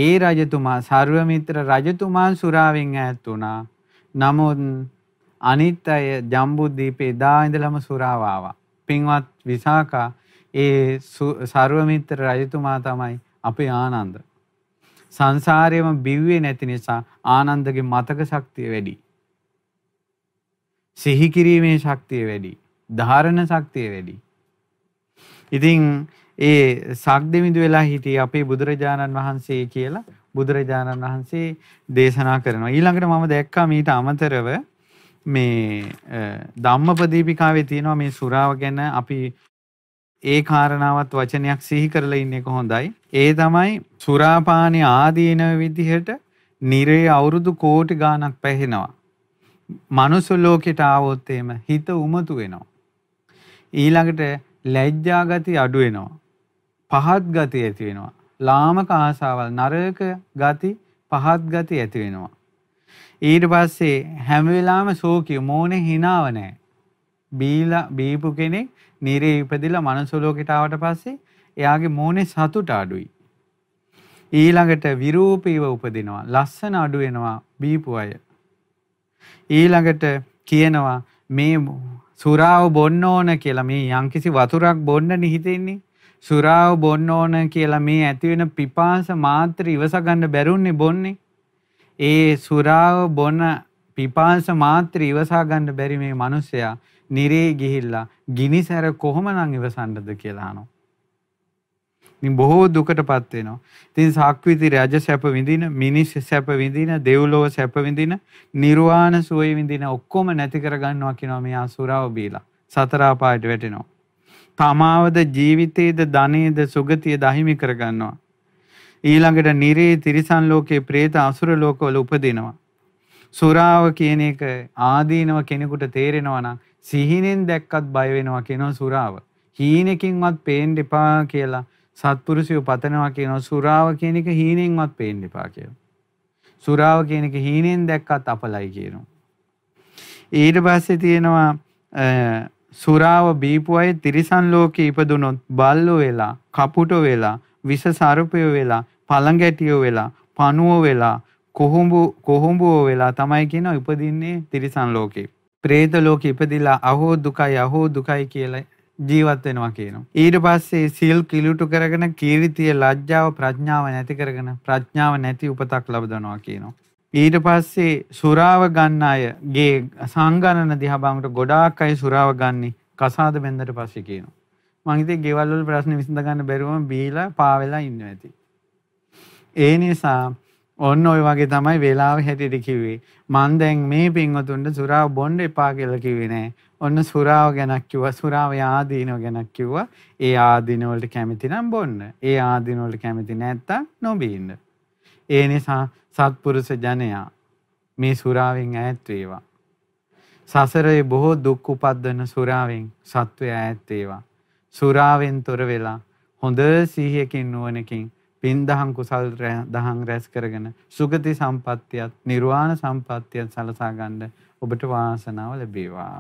ඒ රජතුමා සර්වමිත්‍ර රජතුමා සුරාවෙන් ඈත් වුණා. නමුත් අනිත් අය ජම්බුද්දීපේ දා ඉඳලම සුරාව ආවා. පින්වත් විසාකා ඒ සර්වමිත්‍ර රජතුමා තමයි අපේ ආනන්ද. සංසාරයේම බිව්වේ නැති නිසා ආනන්දගේ මතක ශක්තිය වැඩි. සිහි කිරීමේ ශක්තිය වැඩි. ධාරණ ශක්තිය වැඩි. ඉතින් ඒ සක්දෙමිදු වෙලා හිටියේ අපේ බුදුරජාණන් වහන්සේ කියලා බුදුරජාණන් වහන්සේ දේශනා කරනවා. ඊළඟට මම දැක්කා මීට අමතරව මේ ධම්මපදීපිකාවේ තියෙනවා මේ සුරාව ගැන අපි ඒ කාරණාවත් වචනයක් සිහි කරලා ඉන්නේ කොහොඳයි. ඒ තමයි සුරාපානය ආදීන විදිහට නිරේ අවුරුදු කෝටි ගාණක් පැහෙනවා. මනුස්ස ලෝකෙට ආවොත් එහෙම හිත උමතු වෙනවා. ඊළඟට ලැජ්ජා ගති අඩු වෙනවා. පහත් ගති ඇති වෙනවා. ලාමක ආසාවල් නරක ගති පහත් ගති ඇති වෙනවා. ඊට පස්සේ හැම වෙලාවෙම ශෝකී මෝනේ හිනාව නැහැ. බීලා බීපු කෙනෙක් නිරේ ඉපදිලා මනුස්ස ලෝකයට ආවට පස්සේ එයාගේ මෝනේ සතුට අඩුයි. ඊළඟට විරූපීව උපදිනවා. ලස්සන අඩු වෙනවා බීපු අය. ඊළඟට කියනවා මේ සුරාව බොන්න ඕන කියලා මේ යම්කිසි වතුරක් බොන්න නිහිතෙන්නේ. සුරාව බොන්න ඕන කියලා මේ ඇතිවෙන පිපාස මාත්‍ර ඉවස ගන්න බැරුන්නේ බොන්නේ. ඒ සුරාව බොන පිපාස මාත්‍ර ඉවසා ගන්න බැරි මේ මිනිසයා නිරේ ගිහිල්ලා ගිනිසැර කොහොමනම් ඉවසන්නද කියලා අහනවා. ඉතින් බොහෝ දුකටපත් වෙනවා. ඉතින් සාක්විති රජ සැප විඳින, මිනිස් සැප විඳින, දෙව්ලොව සැප විඳින, නිර්වාණ සුවය විඳින ඔක්කොම නැති කරගන්නවා කියනවා මේ අසුරාව බීලා. සතර අපායට වැටෙනවා. තමාවද ජීවිතේද ධනේද සුගතියද අහිමි කරගන්නවා. ඊළඟට නිරේ තිරිසන් ලෝකේ പ്രേත අසුර ලෝකවල උපදිනවා. සුරාව කියන එක ආදීනව කෙනෙකුට තේරෙනවා නම් සිහිනෙන් දැක්කත් බය වෙනවා කියනවා සුරාව. හීනකින්වත් පේන්න එපා කියලා සත්පුරුෂය පතනවා කියනවා සුරාව කියන එක හීනෙන්වත් පේන්න එපා කියලා. සුරාව කියන එක හීනෙන් දැක්කත් අපලයි කියනවා. ඊට පස්සේ තියෙනවා සුරාව බීපු අය තිරිසන් ලෝකේ ඉපදුනොත් බල්ලෝ වෙලා, කපුටෝ වෙලා, විස සර්පයෝ වෙලා, පළඟැටියෝ වෙලා, පණුවෝ වෙලා, කොහොඹ කොහොඹෝ වෙලා තමයි කියනවා ඉපදින්නේ තිරිසන් ලෝකේ. പ്രേත ලෝකෙ ඉපදිලා අහෝ දුකයි අහෝ දුකයි කියලා ජීවත් වෙනවා කියනවා. ඊට පස්සේ සිල් කිලුටු කරගෙන කීර්තිය ලැජ්ජාව ප්‍රඥාව නැති කරගෙන ප්‍රඥාව නැති උපතක් ලබනවා කියනවා. ඊට පස්සේ සුරාව ගන්න අයගේ සංගණන දිහා බලනකොට ගොඩාක් අය සුරාව ගන්නේ කසාද බෙන්දට පස්සේ කියනවා. මං හිතේ ගෙවල් වල ප්‍රශ්න විසඳ ගන්න බැරුවම බීලා පාවෙලා ඉන්නවා ඇති. ඒ නිසා ඔන්න ඔය වගේ තමයි වෙලාව හැටියට කිව්වේ. මං දැන් මේ පින්වතුන්ට සුරාව බොන්න එපා කියලා කිව්වේ නෑ. ඔන්න සුරාව ගැනක් කිව්වා. සුරාව ආදීනව ගැනක් කිව්වා. ඒ ආදීන වලට කැමති නම් බොන්න. ඒ ආදීන වලට කැමති නැත්තම් නොබින්න. ඒ නිසා සත්පුරුෂ ජනයා මේ සුරාවෙන් ඈත් වේවා. සසරේ බොහෝ දුක් උපද්දන සුරාවෙන් සත්වය ඈත් වේවා. සුරාවෙන් තොර වෙලා හොඳ සිහියකින් නුවණකින් පින් දහම් කුසල් දහම් රැස් කරගෙන සුගති සම්පත්තියත් නිර්වාණ සම්පත්තියත් සලසා ගන්න ඔබට වාසනාව ලැබේවා